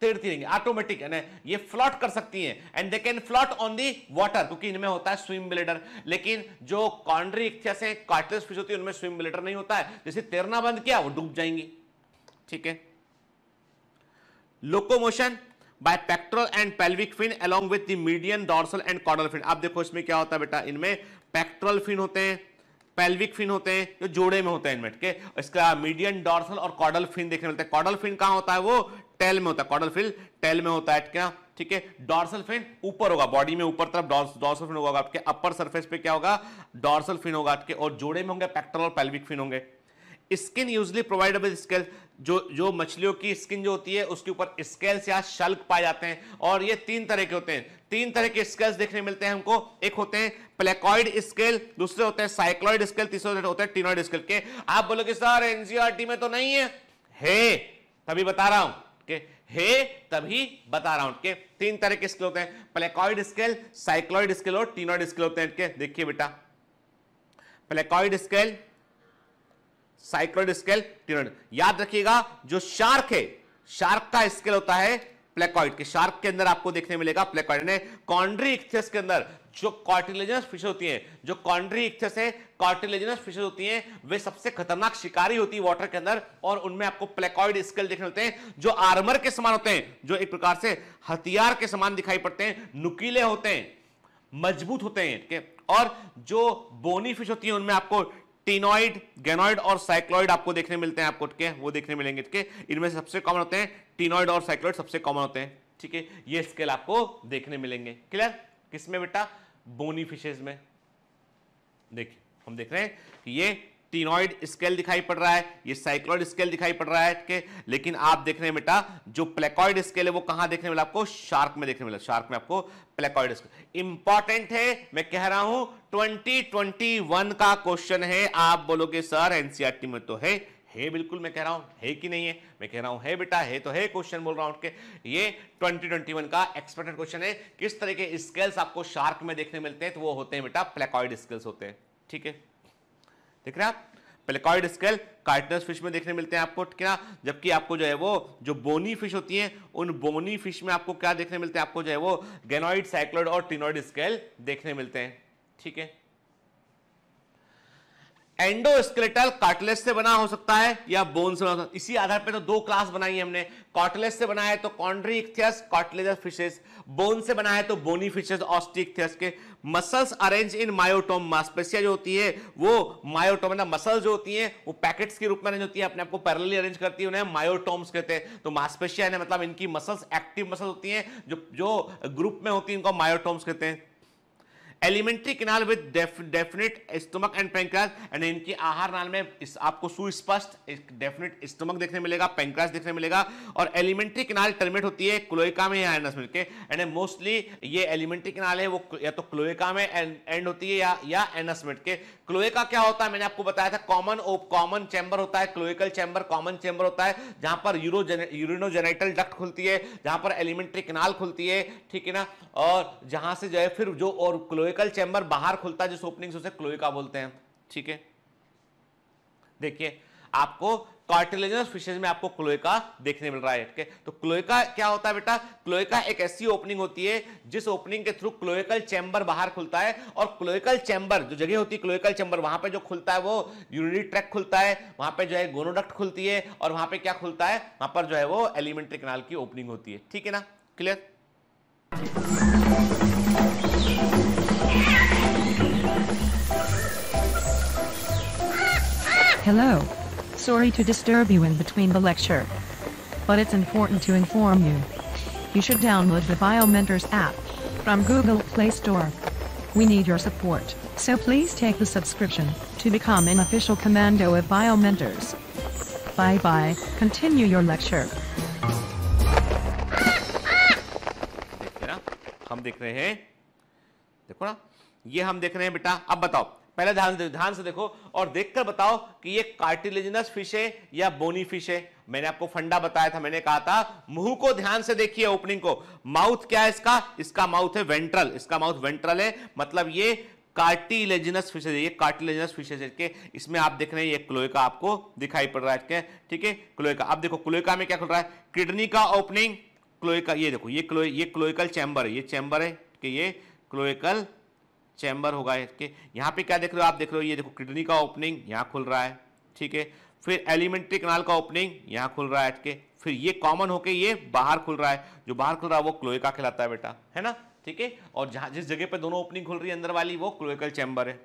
तैरती रहेंगी ऑटोमेटिक है ना ये फ्लॉट कर सकती हैं and they can float on the water क्योंकि इनमें होता है स्विम बिलेडर लेकिन जो कॉन्ड्री से है कार्टलेस फिश होती है उनमें स्विम बिलेडर नहीं होता है जैसे तैरना बंद किया वो डूब जाएंगी ठीक है locomotion by pectoral and pelvic fin along with the median dorsal and caudal fin आप देखो इसमें क्या होता है बेटा इनमें पेक्ट्रल फिन होते हैं पेल्विक फिन होते हैं जो जोड़े में होते हैं इनमें ठीक है इसके अलावा मीडियन डॉर्सल और कॉडल फिन देखने मिलते हैं कॉडल फिन कहाँ होता है वो टेल में होता है कॉडल फिन टेल में होता है क्या ठीक है डॉर्सल फिन ऊपर होगा बॉडी में ऊपर तरफ डॉर्सल फिन होगा आपके अपर सरफेस पे क्या होगा डॉर्सल फिन होगा आपके और जोड़े में होंगे पेक्ट्रल और पेल्विक फिन होंगे skin usually providable with scale जो जो मछलियों की स्किन जो होती है उसके ऊपर स्केल्स या शल्क पाए जाते हैं और ये तीन तरह के होते हैं तीन तरह के स्केल्स देखने मिलते हैं हमको एक होते हैं प्लेकॉइड स्केल दूसरे होते हैं साइक्लॉइड स्केल तीसरे होते हैं टीनॉइड स्केल के आप बोलोगे सर एनसीआरटी में तो नहीं है हे तभी बता रहा हूं के हे तभी बता रहा हूं के तीन तरह के स्केल होते हैं प्लेकॉइड स्केल साइक्लॉइड स्केल और टीनॉइड स्केल होते हैं के देखिए बेटा प्लेकॉइड स्केल साइक्लोइड स्केल टिरन याद रखिएगा जो शार्क है शार्क का स्केल होता है प्लेकॉइड के शार्क के अंदर आपको देखने मिलेगा प्लेकॉइड ने कॉन्ड्री इक्थियस के अंदर जो कॉर्टिलेजनस फिशेज होती हैं जो कॉन्ड्री इक्थियस है कॉर्टिलेजनस फिशेज होती हैं वे सबसे खतरनाक शिकारी होती है वाटर के अंदर और उनमें आपको प्लेकॉइड स्केल देखने मिलते हैं जो आर्मर के समान होते हैं जो एक प्रकार से हथियार के समान दिखाई पड़ते हैं नुकीले होते हैं मजबूत होते हैं और जो बोनी फिश होती है उनमें आपको टीनॉइड गेनॉइड और साइक्लॉइड आपको देखने मिलते हैं आपको के वो देखने मिलेंगे के इनमें से सबसे कॉमन होते हैं टीनॉइड और साइक्लॉइड सबसे कॉमन होते हैं ठीक है ये स्केल आपको देखने मिलेंगे क्लियर किसमें बेटा बोनी फिशेज में देखिए हम देख रहे हैं कि ये स्टीनॉइड स्केल दिखाई पड़ रहा है ये साइक्लॉइड स्केल दिखाई पड़ रहा है के लेकिन आप देख रहे हैं बेटा जो प्लेकॉइड स्केल है वो कहां देखने मिला आपको शार्क में देखने मिला शार्क में आपको प्लेकॉइड स्केल इंपॉर्टेंट है मैं कह रहा हूं ट्वेंटी ट्वेंटी वन का क्वेश्चन है आप बोलोगे सर एनसीआरटी में तो है हे बिल्कुल मैं कह रहा हूं है कि नहीं है मैं कह रहा हूं है बेटा है तो है क्वेश्चन बोल रहा हूं के ये 2021 का एक्सपेक्टेड क्वेश्चन है किस तरह के स्केल्स आपको शार्क में देखने मिलते हैं तो वो होते हैं बेटा प्लेकॉइड स्केल्स होते हैं ठीक है देख रहे हैं आप पेलेकॉइड स्केल कार्टनस फिश में देखने मिलते हैं आपको क्या जबकि आपको जो है वो जो बोनी फिश होती हैं उन बोनी फिश में आपको क्या देखने मिलते हैं आपको जो है वो गेनॉइड साइक्लोइड और टिनॉइड स्केल देखने मिलते हैं ठीक है एंडोस्केलेटल कार्टलेस से बना हो सकता है या बोन से बना इसी आधार पे तो दो क्लास बनाई हमने कार्टलेस से बनाया है तो कॉन्ड्री इक्थियस कार्टिलेजस फिशेस बोन से बनाया है तो बोनी फिशेस ऑस्टिक्थियस के मसल्स अरेंज इन मायोटोम मास्पेशिया जो होती है वो मायोटोम मतलब मसल जो होती है वो पैकेट्स के रूप में अरेंज होती है अपने आपको पैरली पैरेलली अरेंज करती है उन्हें मायोटोम्स कहते हैं तो मास्पेशिया मतलब इनकी मसल्स एक्टिव मसल होती हैं जो जो ग्रुप में होती है इनको मायोटोम्स कहते हैं alimentary canal with definite stomach and pancreas and इनके आहार नाल में इस आपको सुस्पष्ट डेफिनेट स्टमक देखने मिलेगा पेंक्रास देखने मिलेगा और एलिमेंट्री किनाल टर्मिनेट होती है क्लोएका में या एनस मिलके एंड मोस्टली ये एलिमेंट्री किनाल है वो या तो क्लोएका में एंड होती है या या एनस के क्लोएका क्या होता है मैंने आपको बताया था कॉमन कॉमन चैम्बर होता है क्लोएकल चैम्बर कॉमन चैम्बर होता है जहां पर यूरिनोजेनाइटल डक्ट खुलती है जहां पर एलिमेंट्री किनाल खुलती है ठीक है ना और जहां से जो है फिर जो और क्लोइका क्लोइकल चैम्बर बाहर खुलता है जिस ओपनिंग से उसे क्लोइका बोलते हैं ठीक है देखिए आपको कार्टिलेजनस फिशेज में आपको क्लोइका देखने मिल रहा है ठीक है तो क्लोइका क्या होता है बेटा क्लोइका एक ऐसी ओपनिंग होती है जिस ओपनिंग के थ्रू क्लोइकल चैम्बर बाहर खुलता है और क्लोइकल चैम्बर जो जगह होती है क्लोइकल चैम्बर वहां पे जो खुलता है वो यूरिनरी ट्रैक खुलता है वहां पे जो है गोनोडक्ट खुलती है और वहां पे क्या खुलता है वहां पर जो है वो एलिमेंट्री कनाल की ओपनिंग होती है ठीक है ना clear Hello. Sorry to disturb you in between the lecture. But it's important to inform you. You should download the BioMentors app from Google Play Store. We need your support, so please take the subscription to become an official commando of BioMentors. Bye bye, continue your lecture. हम देख रहे हैं देखो ना ये हम देख रहे हैं बेटा अब बताओ पहले ध्यान ध्यान से देखो और देखकर बताओ कि ये कार्टिलेजनस फिश है या बोनी फिश है मैंने आपको फंडा बताया था मैंने कहा था मुंह को ध्यान से देखिए ओपनिंग को माउथ क्या है इसका इसका माउथ है वेंट्रल इसका माउथ वेंट्रल है मतलब ये कार्टिलेजनस फिशेज ये कार्टिलेजनस फिशेज के इसमें आप देख रहे हैं ये क्लोएका आपको दिखाई पड़ रहा है ठीक है क्लोएका आप देखो क्लोएका में क्या खुल रहा है किडनी का ओपनिंग क्लोएका ये देखो ये क्लोए ये क्लोएकल चैम्बर है ये चैम्बर है कि ये क्लोएकल चैम्बर होगा इसके यहाँ पे क्या देख रहे हो आप देख रहे हो ये देखो किडनी का ओपनिंग यहाँ खुल रहा है ठीक है फिर एलिमेंट्री कनाल का ओपनिंग यहाँ खुल रहा है इसके फिर ये कॉमन होके ये बाहर खुल रहा है जो बाहर खुल रहा है वो क्लोएका खिलाता है बेटा है ना ठीक है और जहां जिस जगह पे दोनों ओपनिंग खुल रही है अंदर वाली वो क्लोएकल चैम्बर है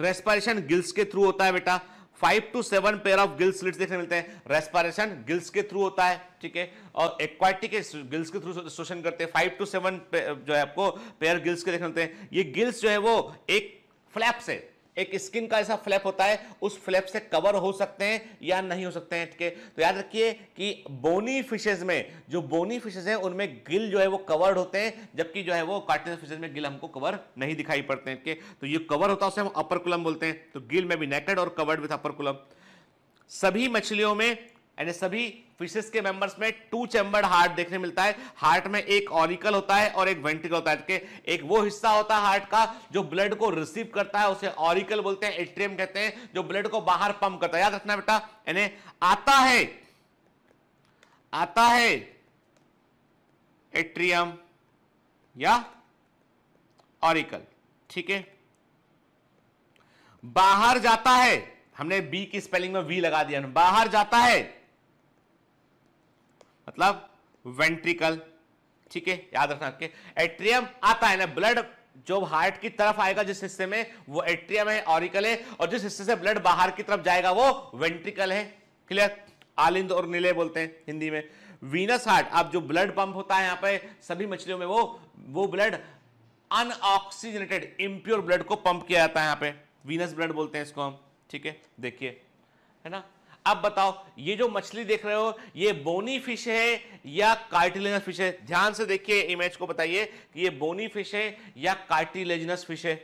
रेस्पायरेशन गिल्स के थ्रू होता है बेटा five to seven pair of gills slits देखने मिलते हैं रेस्पायरेशन गिल्स के थ्रू होता है ठीक है और एक्वाटिक गिल्स के थ्रू शोषण करते हैं फाइव टू सेवन जो है आपको पेयर गिल्स के देखने मिलते हैं ये गिल्स जो है वो एक फ्लैप से एक स्किन का ऐसा फ्लैप होता है उस फ्लैप से कवर हो सकते हैं या नहीं हो सकते हैं ठीक है तो याद रखिए कि बोनी फिशेज में जो बोनी फिशेज हैं उनमें गिल जो है वो कवर्ड होते हैं जबकि जो है वो कार्टिनस फिशेज में गिल हमको कवर नहीं दिखाई पड़ते हैं ठीक है तो ये कवर होता है उसे हम अपर कुलम बोलते हैं तो गिल में भी नेकेड और कवर्ड विथ अपर कुलम सभी मछलियों में एंड सभी फिशेस के मेंबर्स में टू चैम्बर्ड हार्ट देखने मिलता है हार्ट में एक ऑरिकल होता है और एक वेंटिकल होता है एक वो हिस्सा होता है हार्ट का जो ब्लड को रिसीव करता है उसे ऑरिकल बोलते हैं एट्रियम कहते हैं जो ब्लड को बाहर पंप करता है याद रखना बेटा यानी आता है आता है एट्रियम या ऑरिकल ठीक है बाहर जाता है हमने बी की स्पेलिंग में वी लगा दिया बाहर जाता है मतलब वेंट्रिकल ठीक है याद रखना के एट्रियम आता है ना ब्लड जो हार्ट की तरफ आएगा जिस हिस्से में वो एट्रियम है ऑरिकल है और जिस हिस्से से ब्लड बाहर की तरफ जाएगा वो वेंट्रिकल है क्लियर आलिंद और नीले बोलते हैं हिंदी में वीनस हार्ट अब जो ब्लड पंप होता है यहां पे सभी मछलियों में वो वो ब्लड अनऑक्सीजनेटेड इम्प्योर ब्लड को पंप किया जाता है यहां पे वीनस ब्लड बोलते हैं इसको हम ठीक है देखिए है ना अब बताओ ये जो मछली देख रहे हो ये बोनी फिश है या कार्टिलेजनस फिश है ध्यान से देखिए इमेज को बताइए कि ये बोनी फिश है या कार्टिलेजनस फिश है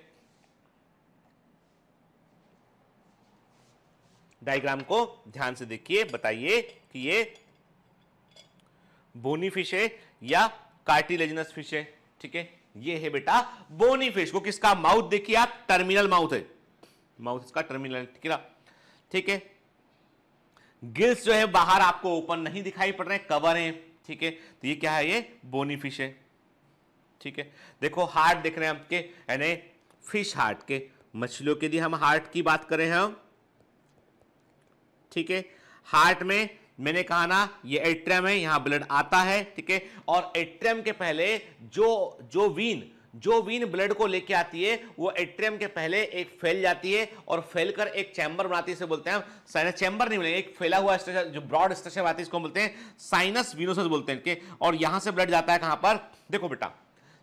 डायग्राम को ध्यान से देखिए बताइए कि ये बोनी फिश है या कार्टिलेजनस फिश है ठीक है ये है बेटा बोनी फिश को किसका माउथ देखिए आप टर्मिनल माउथ है माउथ इसका टर्मिनल ठीक है ठीक है गिल्स जो है बाहर आपको ओपन नहीं दिखाई पड़ रहे हैं कवर है ठीक है तो ये क्या है ये बोनी फिश है ठीक है देखो हार्ट देख रहे हैं आपके यानी फिश हार्ट के मछलियों के लिए हम हार्ट की बात कर रहे हैं ठीक है हार्ट में मैंने कहा ना ये एट्रियम है यहां ब्लड आता है ठीक है और एट्रियम के पहले जो जो वीन जो वीन ब्लड को लेके आती है वो एट्रियम के पहले एक फैल जाती है और फैलकर एक चैम्बर बनाती है इसे बोलते हैं साइनस चैम्बर नहीं बोले एक फैला हुआ स्ट्रक्चर जो ब्रॉड स्ट्रक्चर बनाती है इसको बोलते हैं साइनस विनोसस बोलते हैं और यहां से ब्लड जाता है कहां पर देखो बेटा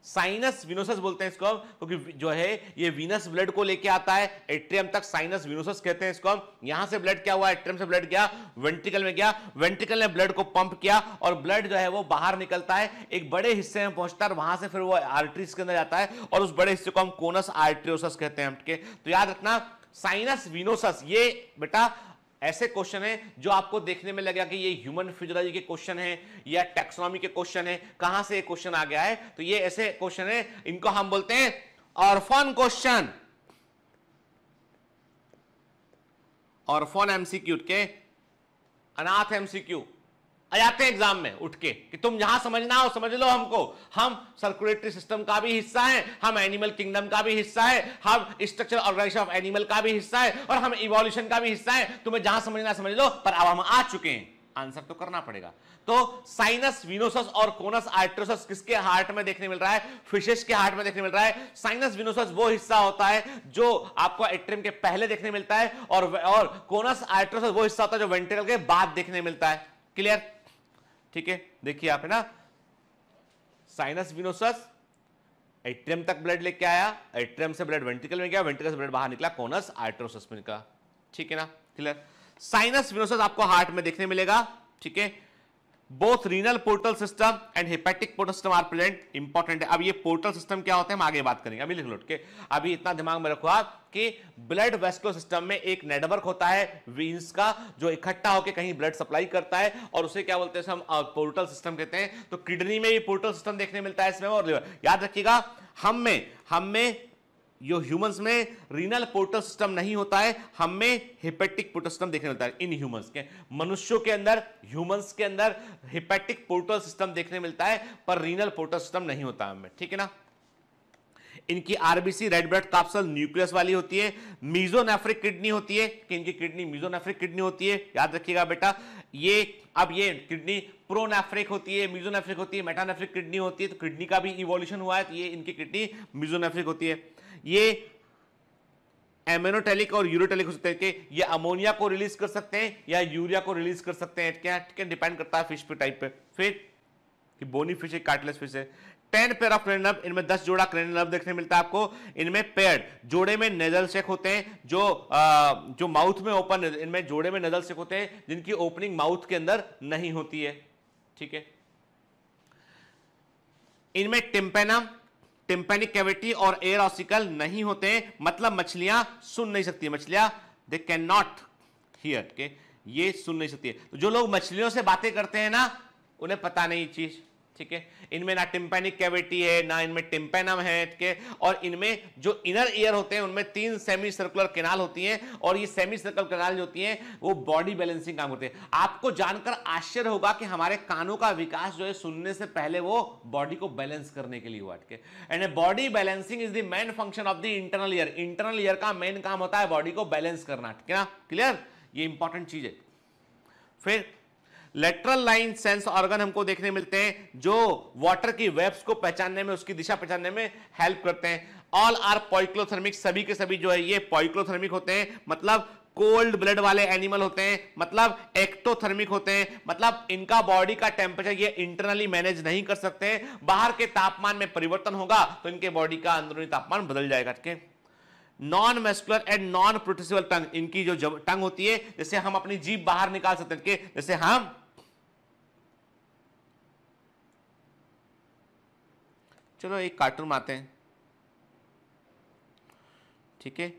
साइनस विनोसस बोलते हैं इसको क्योंकि तो जो है ये वीनस ब्लड को लेके आता है एट्रियम तक साइनस विनोसस कहते हैं इसको यहां से ब्लड क्या हुआ एट्रियम से ब्लड गया वेंट्रिकल में गया वेंट्रिकल ने ब्लड को पंप किया और ब्लड जो है वो बाहर निकलता है एक बड़े हिस्से में पहुंचता है और वहां से फिर वो आर्ट्रीज के अंदर जाता है और उस बड़े हिस्से को हम कोनस आर्ट्रियोसस कहते हैं तो याद रखना साइनस विनोसस ये बेटा ऐसे क्वेश्चन हैं जो आपको देखने में लगेगा कि ये ह्यूमन फिजियोलॉजी के क्वेश्चन हैं या टेक्सोनॉमी के क्वेश्चन हैं कहां से ये क्वेश्चन आ गया है तो ये ऐसे क्वेश्चन है इनको हम बोलते हैं ऑर्फन क्वेश्चन ऑर्फन एमसीक्यू के अनाथ एमसीक्यू आते हैं एग्जाम में उठ के कि तुम यहां समझना हो समझ लो हमको हम सर्कुलेटरी सिस्टम का भी हिस्सा है हम एनिमल किंगडम का भी हिस्सा है हम स्ट्रक्चर ऑर्गेनाइजेशन ऑफ एनिमल का भी हिस्सा है और हम इवोल्यूशन का भी हिस्सा है तुम्हें जहां समझना समझ लो पर अब हम आ चुके हैं आंसर तो करना पड़ेगा तो साइनस विनोसस और कोनस आर्ट्रोसस किसके हार्ट में देखने मिल रहा है फिशेस के हार्ट में देखने मिल रहा है साइनस विनोसस वो हिस्सा होता है जो आपको एट्रियम के पहले देखने मिलता है और और कोनस आर्ट्रोसस वो हिस्सा होता है जो वेंट्रिकल के बाद देखने मिलता है क्लियर ठीक है देखिए आप है ना साइनस विनोसस एट्रियम तक ब्लड लेके आया एट्रियम से ब्लड वेंटिकल में गया वेंटिकल से ब्लड बाहर निकला कोनस आर्ट्रोसस में निकला ठीक है ना क्लियर साइनस विनोसस आपको हार्ट में देखने मिलेगा ठीक है both renal portal system and hepatic portal system are present important है अब ये पोर्टल सिस्टम क्या होते हैं हम आगे बात करेंगे अभी लिख लो के अभी इतना दिमाग में रखो आप कि ब्लड वेस्कुलर सिस्टम में एक नेटवर्क होता है वीन्स का जो इकट्ठा होकर कहीं ब्लड सप्लाई करता है और उसे क्या बोलते हैं हम पोर्टल सिस्टम कहते हैं तो किडनी में भी पोर्टल सिस्टम देखने मिलता है इसमें और याद रखिएगा हम में हम में यो ह्यूमंस में रीनल पोर्टल सिस्टम नहीं होता है हमें हिपेटिक पोर्टल सिस्टम देखने मिलता है इन ह्यूमंस के मनुष्यों के अंदर ह्यूमंस के अंदर हिपेटिक पोर्टल सिस्टम देखने मिलता है पर रीनल पोर्टल सिस्टम नहीं होता हमें ठीक है ना इनकी RBC red blood corpuscle nucleus वाली होती है मीजोनेफ्रिक किडनी होती है कि इनकी किडनी मीजोनेफ्रिक किडनी होती है याद रखिएगा बेटा ये अब ये किडनी प्रोनेफ्रिक होती है मीजोनेफ्रिक होती है मेटानेफ्रिक किडनी होती है तो किडनी का भी इवोल्यूशन हुआ है तो ये इनकी किडनी मीजोनेफ्रिक होती है ये एमेनोटेलिक और यूरोटेलिक हो सकते हैं कि ये अमोनिया को रिलीज कर सकते हैं या यूरिया को रिलीज कर सकते हैं क्या ठीक है डिपेंड करता है फिश पे टाइप पे फिर कि बोनी फिश है कार्टलेस फिश है टेन पेयर ऑफ क्रेनल इनमें दस जोड़ा क्रेनल देखने मिलता है आपको इनमें पेयर जोड़े में नजल सेक होते हैं जो आ, जो माउथ में ओपन इनमें जोड़े में नजल सेक होते हैं जिनकी ओपनिंग माउथ के अंदर नहीं होती है ठीक है इनमें टिम्पेनम टिम्पेनिक कैविटी और एयर ऑसिकल नहीं होते मतलब मछलियां सुन नहीं सकती मछलियां दे कैन नॉट हियर ये सुन नहीं सकती है तो जो लोग मछलियों से बातें करते हैं ना उन्हें पता नहीं चीज ठीक है इनमें ना टिम्पेनिक कैविटी है ना इनमें टिम्पेनम है ठीक है और इनमें जो इनर ईयर होते हैं उनमें तीन सेमी सर्कुलर केनाल होती हैं और ये सेमी सर्कुलर केनाल जो होती हैं वो बॉडी बैलेंसिंग काम करते हैं आपको जानकर आश्चर्य होगा कि हमारे कानों का विकास जो है सुनने से पहले वो बॉडी को बैलेंस करने के लिए हुआ ठीक है and body balancing is the main function of the internal ear internal ear का मेन काम होता है बॉडी को बैलेंस करना ठीक है ना क्लियर ये इंपॉर्टेंट चीज है फिर लेटरल लाइन सेंस ऑर्गन हमको देखने मिलते हैं जो वाटर की वेब्स को पहचानने में उसकी दिशा पहचानने में हेल्प करते हैं ऑल आर पॉइक्लोथर्मिक सभी के सभी जो है ये पॉइक्लोथर्मिक होते हैं मतलब कोल्ड ब्लड वाले एनिमल होते हैं मतलब एक्टोथर्मिक होते हैं मतलब इनका बॉडी का टेम्परेचर ये इंटरनली मैनेज नहीं कर सकते बाहर के तापमान में परिवर्तन होगा तो इनके बॉडी का अंदरूनी तापमान बदल जाएगा ठीक है non muscular and non protrusible tongue इनकी जो टंग होती है जैसे हम अपनी जीप बाहर निकाल सकते हैं जैसे हम चलो एक कार्टून आते हैं ठीक है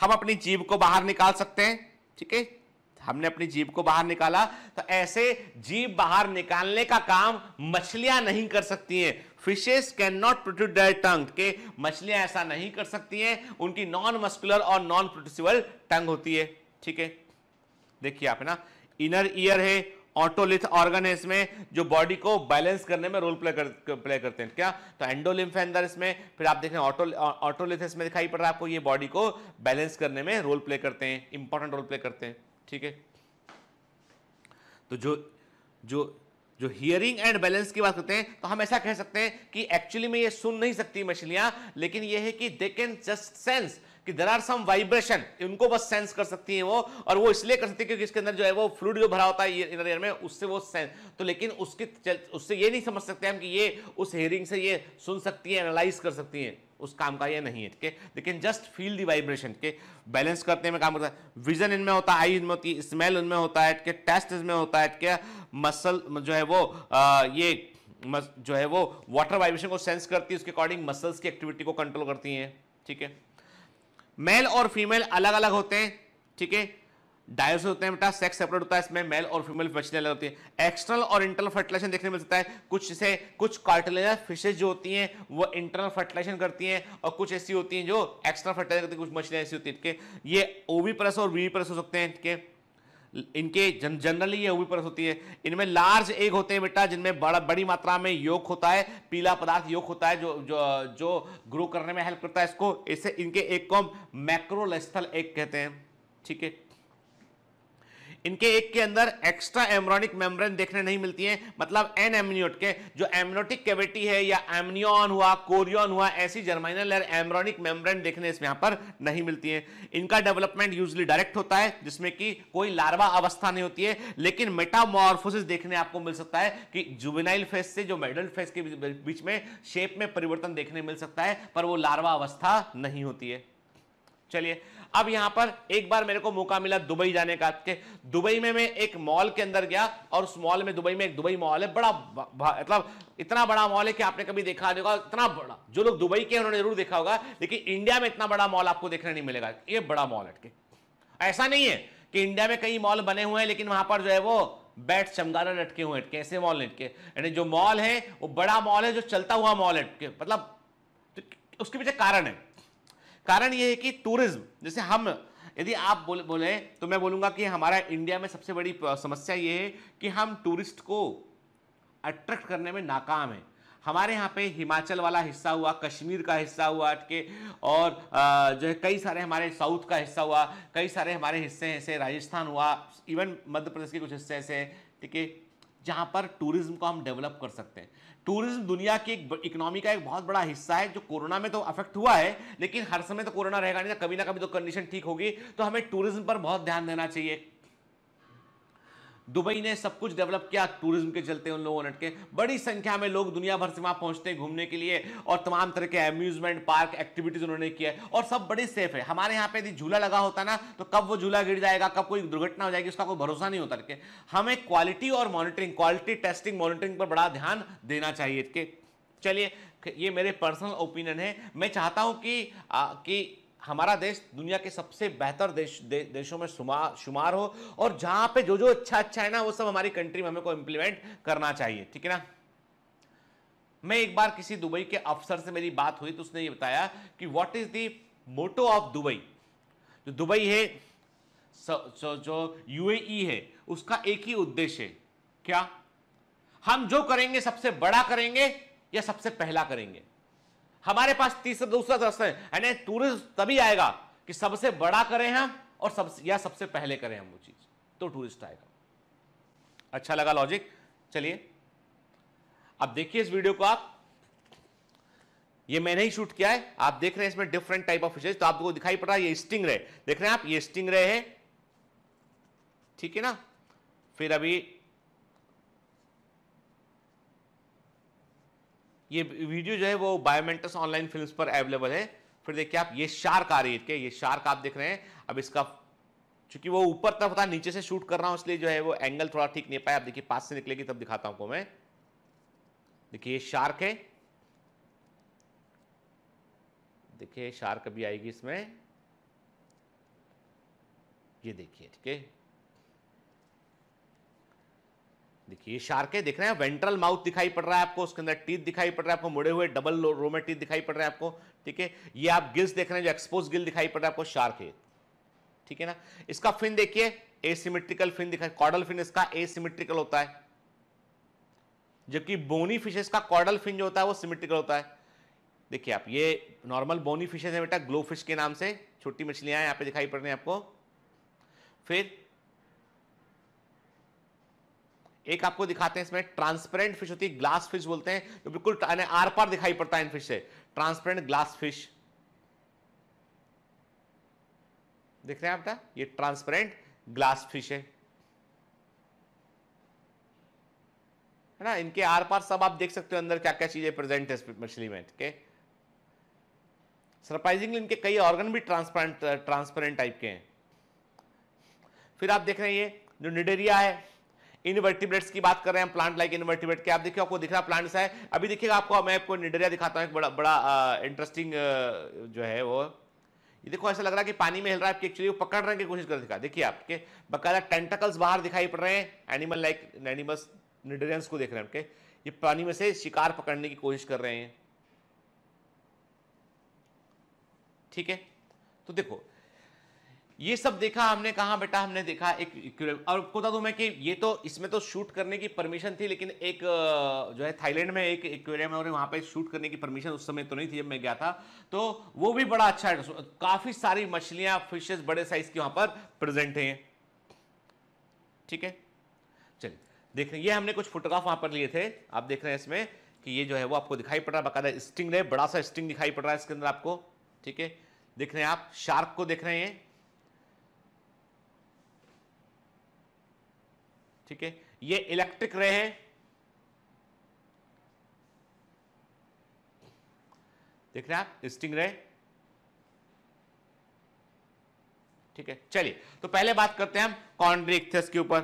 हम अपनी जीभ को बाहर निकाल सकते हैं ठीक है हमने अपनी जीभ को बाहर निकाला तो ऐसे जीभ बाहर निकालने का काम मछलियां नहीं कर सकती हैं fishes can not protrude their tongue के मछलियां ऐसा नहीं कर सकती हैं उनकी नॉन मस्कुलर और नॉन प्रोड्यूसिबल टंग होती है ठीक है देखिए आप है ना इनर ईयर है ऑटोलिथ ऑर्गन है इसमें जो बॉडी को बैलेंस करने में रोल प्ले कर प्ले करते हैं क्या तो एंडोलिम्फ है अंदर इसमें फिर आप देखें ऑटो ऑटोलिथ इसमें दिखाई पड़ रहा है आपको ये बॉडी को बैलेंस करने में रोल प्ले करते हैं इंपॉर्टेंट रोल प्ले करते हैं ठीक है तो जो जो जो हियरिंग एंड बैलेंस की बात करते हैं तो हम ऐसा कह सकते हैं कि एक्चुअली में ये सुन नहीं सकती मछलियां लेकिन ये है कि दे कैन जस्ट सेंस कि देर आर सम वाइब्रेशन इनको बस सेंस कर सकती हैं वो और वो इसलिए कर सकती है क्योंकि इसके अंदर जो है वो फ्लूड जो भरा होता है इनर ईयर में उससे वो सेंस तो लेकिन उसके उससे ये नहीं समझ सकते हम कि ये उस हियरिंग से ये सुन सकती है एनालाइज कर सकती हैं उस काम का ये नहीं है ठीक है लेकिन जस्ट फील दी वाइब्रेशन के बैलेंस करने में काम करता है विजन इनमें होता है आई इनमें होती है स्मेल उनमें होता है ठीक टेस्ट इसमें होता है ठीक मसल जो है वो आ, ये मस, जो है वो वाटर वाइब्रेशन को सेंस करती है उसके अकॉर्डिंग मसल्स की एक्टिविटी को कंट्रोल करती है ठीक है मेल और फीमेल अलग अलग होते हैं ठीक है डायस होते हैं बेटा सेक्स सेपरेट होता है इसमें मेल और फीमेल फेस्टिल होती है एक्सटर्नल और इंटरनल फर्टिलाइजेशन देखने मिल सकता है कुछ से कुछ कार्टिलेज फिशेज जो होती हैं वो इंटरनल फर्टिलाइजेशन करती हैं और कुछ ऐसी होती हैं जो एक्सटर्नल फर्टिलाइज करती हैं कुछ मछलियाँ ऐसी होती हैं ये ओवी प्लस और वी प्लस हो सकते हैं इनके इनके जन, जनरली ये हुई प्लस होती है इनमें लार्ज एग होते हैं बेटा जिनमें बड़ा बड़ी मात्रा में योग होता है पीला पदार्थ योग होता है जो जो जो ग्रो करने में हेल्प करता है इसको इसे इनके एक को मैक्रोलेस्थल एग कहते हैं ठीक है इनके एक के अंदर एक्स्ट्रा एमरॉनिक मेम्ब्रेन देखने नहीं मिलती है मतलब एन एमनियोट के जो एमनोटिक कैविटी है या एमनियन हुआ कोरियन हुआ ऐसी जर्माइनल और एमरॉनिक मेम्ब्रेन देखने इसमें यहां पर नहीं मिलती है इनका डेवलपमेंट यूजली डायरेक्ट होता है जिसमें कि कोई लार्वा अवस्था नहीं होती है लेकिन मेटामॉर्फोसिस देखने आपको मिल सकता है कि जुबिनाइल फेज से जो मेडल फेज के बीच में शेप में परिवर्तन देखने मिल सकता है पर वो लार्वा अवस्था नहीं होती है चलिए अब यहां पर एक बार मेरे को मौका मिला दुबई जाने का दुबई में मैं एक मॉल के अंदर गया और उस मॉल में दुबई में एक दुबई मॉल है बड़ा मतलब इतना बड़ा मॉल है कि आपने कभी देखा नहीं होगा इतना बड़ा जो लोग दुबई के उन्होंने जरूर देखा होगा लेकिन इंडिया में इतना बड़ा मॉल आपको देखने नहीं मिलेगा ये बड़ा मॉल हटके ऐसा नहीं है कि इंडिया में कई मॉल बने हुए हैं लेकिन वहां पर जो है वो बैट चमगादड़ लटके हुए लटके ऐसे मॉल लटके यानी जो मॉल है वो बड़ा मॉल है जो चलता हुआ मॉल लटके मतलब तो उसके पीछे कारण है कारण ये है कि टूरिज्म जैसे हम यदि आप बोले बोले तो मैं बोलूँगा कि हमारा इंडिया में सबसे बड़ी समस्या ये है कि हम टूरिस्ट को अट्रैक्ट करने में नाकाम हैं हमारे यहाँ पे हिमाचल वाला हिस्सा हुआ कश्मीर का हिस्सा हुआ के और जो है कई सारे हमारे साउथ का हिस्सा हुआ कई सारे हमारे हिस्से ऐसे राजस्थान हुआ इवन मध्य प्रदेश के कुछ हिस्से ऐसे ठीक है जहाँ पर टूरिज़्म को हम डेवलप कर सकते हैं टूरिज्म दुनिया की इकोनॉमी का एक बहुत बड़ा हिस्सा है जो कोरोना में तो अफेक्ट हुआ है लेकिन हर समय तो कोरोना रहेगा नहीं ना तो कभी ना कभी तो कंडीशन ठीक होगी तो हमें टूरिज्म पर बहुत ध्यान देना चाहिए दुबई ने सब कुछ डेवलप किया टूरिज्म के चलते उन लोगों ने बड़ी संख्या में लोग दुनिया भर से वहां पहुंचते हैं घूमने के लिए और तमाम तरह के अम्यूजमेंट पार्क एक्टिविटीज उन्होंने किया और सब बड़े सेफ है हमारे यहाँ पे यदि झूला लगा होता ना तो कब वो झूला गिर जाएगा कब कोई दुर्घटना हो जाएगी उसका कोई भरोसा नहीं होता के हमें क्वालिटी और मॉनिटरिंग क्वालिटी टेस्टिंग मॉनिटरिंग पर बड़ा ध्यान देना चाहिए चलिए ये मेरे पर्सनल ओपिनियन है मैं चाहता हूँ कि आ, कि हमारा देश दुनिया के सबसे बेहतर देश दे, देशों में शुमार शुमार हो और जहां पे जो जो अच्छा अच्छा है ना वो सब हमारी कंट्री में हमें को इंप्लीमेंट करना चाहिए ठीक है ना मैं एक बार किसी दुबई के अफसर से मेरी बात हुई तो उसने ये बताया कि what is the motto of Dubai जो दुबई है जो, जो यूएई e है उसका एक ही उद्देश्य है क्या हम जो करेंगे सबसे बड़ा करेंगे या सबसे पहला करेंगे हमारे पास तीसरा दूसरा रास्ता है यानी टूरिज्म तभी आएगा कि सबसे बड़ा करें हम और सबसे या सबसे पहले करें हम वो चीज़ तो टूरिस्ट आएगा अच्छा लगा लॉजिक चलिए अब देखिए इस वीडियो को आप ये मैंने ही शूट किया है आप देख रहे हैं इसमें डिफरेंट टाइप ऑफ फिशेज तो आपको दिखाई पड़ रहा है ये स्टिंग रहे देख रहे हैं आप ये स्टिंग रहे हैं ठीक है ना फिर अभी ये वीडियो जो है वो बायोमेंटस ऑनलाइन फिल्म पर अवेलेबल है फिर देखिए आप ये शार्क आ रही है ठीक है ये शार्क आप देख रहे हैं अब इसका चूंकि वो ऊपर तरफ था नीचे से शूट कर रहा हूं इसलिए जो है वो एंगल थोड़ा ठीक नहीं पाया आप देखिए पास से निकलेगी तब दिखाता हूं मैं देखिए ये शार्क है देखिए शार्क भी आएगी इसमें ये देखिए ठीक है देखिए शार्क है देख रहे हैं वेंट्रल माउथ दिखाई पड़ रहा है आपको उसके अंदर टीथ दिखाई पड़ रहा है आपको मुड़े हुए डबल रो में टीथ दिखाई पड़ रहा है आपको ठीक है ये आप गिल्स देख रहे हैं जो एक्सपोज गिल दिखाई पड़ रहा है आपको शार्क है ठीक है ना इसका फिन देखिए एसिमेट्रिकल फिन दिखाई कॉडल फिन इसका एसिमेट्रिकल होता है जबकि बोनी फिशेस का कॉडल फिन जो होता है वो सिमेट्रिकल होता है देखिए आप ये नॉर्मल बोनी फिशेज है बेटा ग्लो फिश के नाम से छोटी मछलियां यहां पे दिखाई पड़ रही है आपको फिर एक आपको दिखाते हैं इसमें ट्रांसपेरेंट फिश होती है ग्लास फिश बोलते हैं जो बिल्कुल आर पार दिखाई पड़ता है इन फिश से ट्रांसपेरेंट ग्लास फिश देख रहे हैं आपका ये ट्रांसपेरेंट ग्लास फिश है है ना इनके आर पार सब आप देख सकते हो अंदर क्या क्या चीजें प्रेजेंट है मछली में ठीक है सरप्राइजिंगली इनके कई ऑर्गन भी ट्रांसपेरेंट ट्रांसपेरेंट टाइप के हैं फिर आप देख रहे हैं ये जो निडेरिया है इनवर्टिब्रेट्स की बात कर रहे हैं प्लांट लाइक इनवर्टिब्रेट के आप देखिए आपको दिख रहा प्लांट्स है अभी देखिएगा आपको मैं आपको निडरिया दिखाता हूँ एक बड़ा बड़ा इंटरेस्टिंग जो है वो ये देखो ऐसा लग रहा है कि पानी में हिल रहा है आपकी एक्चुअली वो पकड़ने की कोशिश कर दिखा देखिए आपके बकायदा टेंटकल्स बाहर दिखाई पड़ रहे हैं एनिमल लाइक एनिमल्स निडरियंस को देख रहे हैं ये पानी में से शिकार पकड़ने की कोशिश कर रहे हैं ठीक है तो देखो ये सब देखा हमने कहा बेटा हमने देखा एक और आपको बता दूं मैं कि ये तो इसमें तो शूट करने की परमिशन थी लेकिन एक जो है थाईलैंड में एक एक्वेरियम और वहां पे शूट करने की परमिशन उस समय तो नहीं थी जब मैं गया था तो वो भी बड़ा अच्छा है काफ़ी सारी मछलियां फिशेज बड़े साइज की वहां पर प्रेजेंट हैं ठीक है चलिए देख रहे ये हमने कुछ फोटोग्राफ वहां पर लिए थे आप देख रहे हैं इसमें कि ये जो है वो आपको दिखाई पड़ रहा है बाकायदा स्टिंग है बड़ा सा स्टिंग दिखाई पड़ रहा है इसके अंदर आपको ठीक है देख रहे हैं आप शार्क को देख रहे हैं ठीक है ये इलेक्ट्रिक रे है देख रहे हैं आप स्टिंग रे ठीक है चलिए तो पहले बात करते हैं हम कॉन्ड्री इक्थियस के ऊपर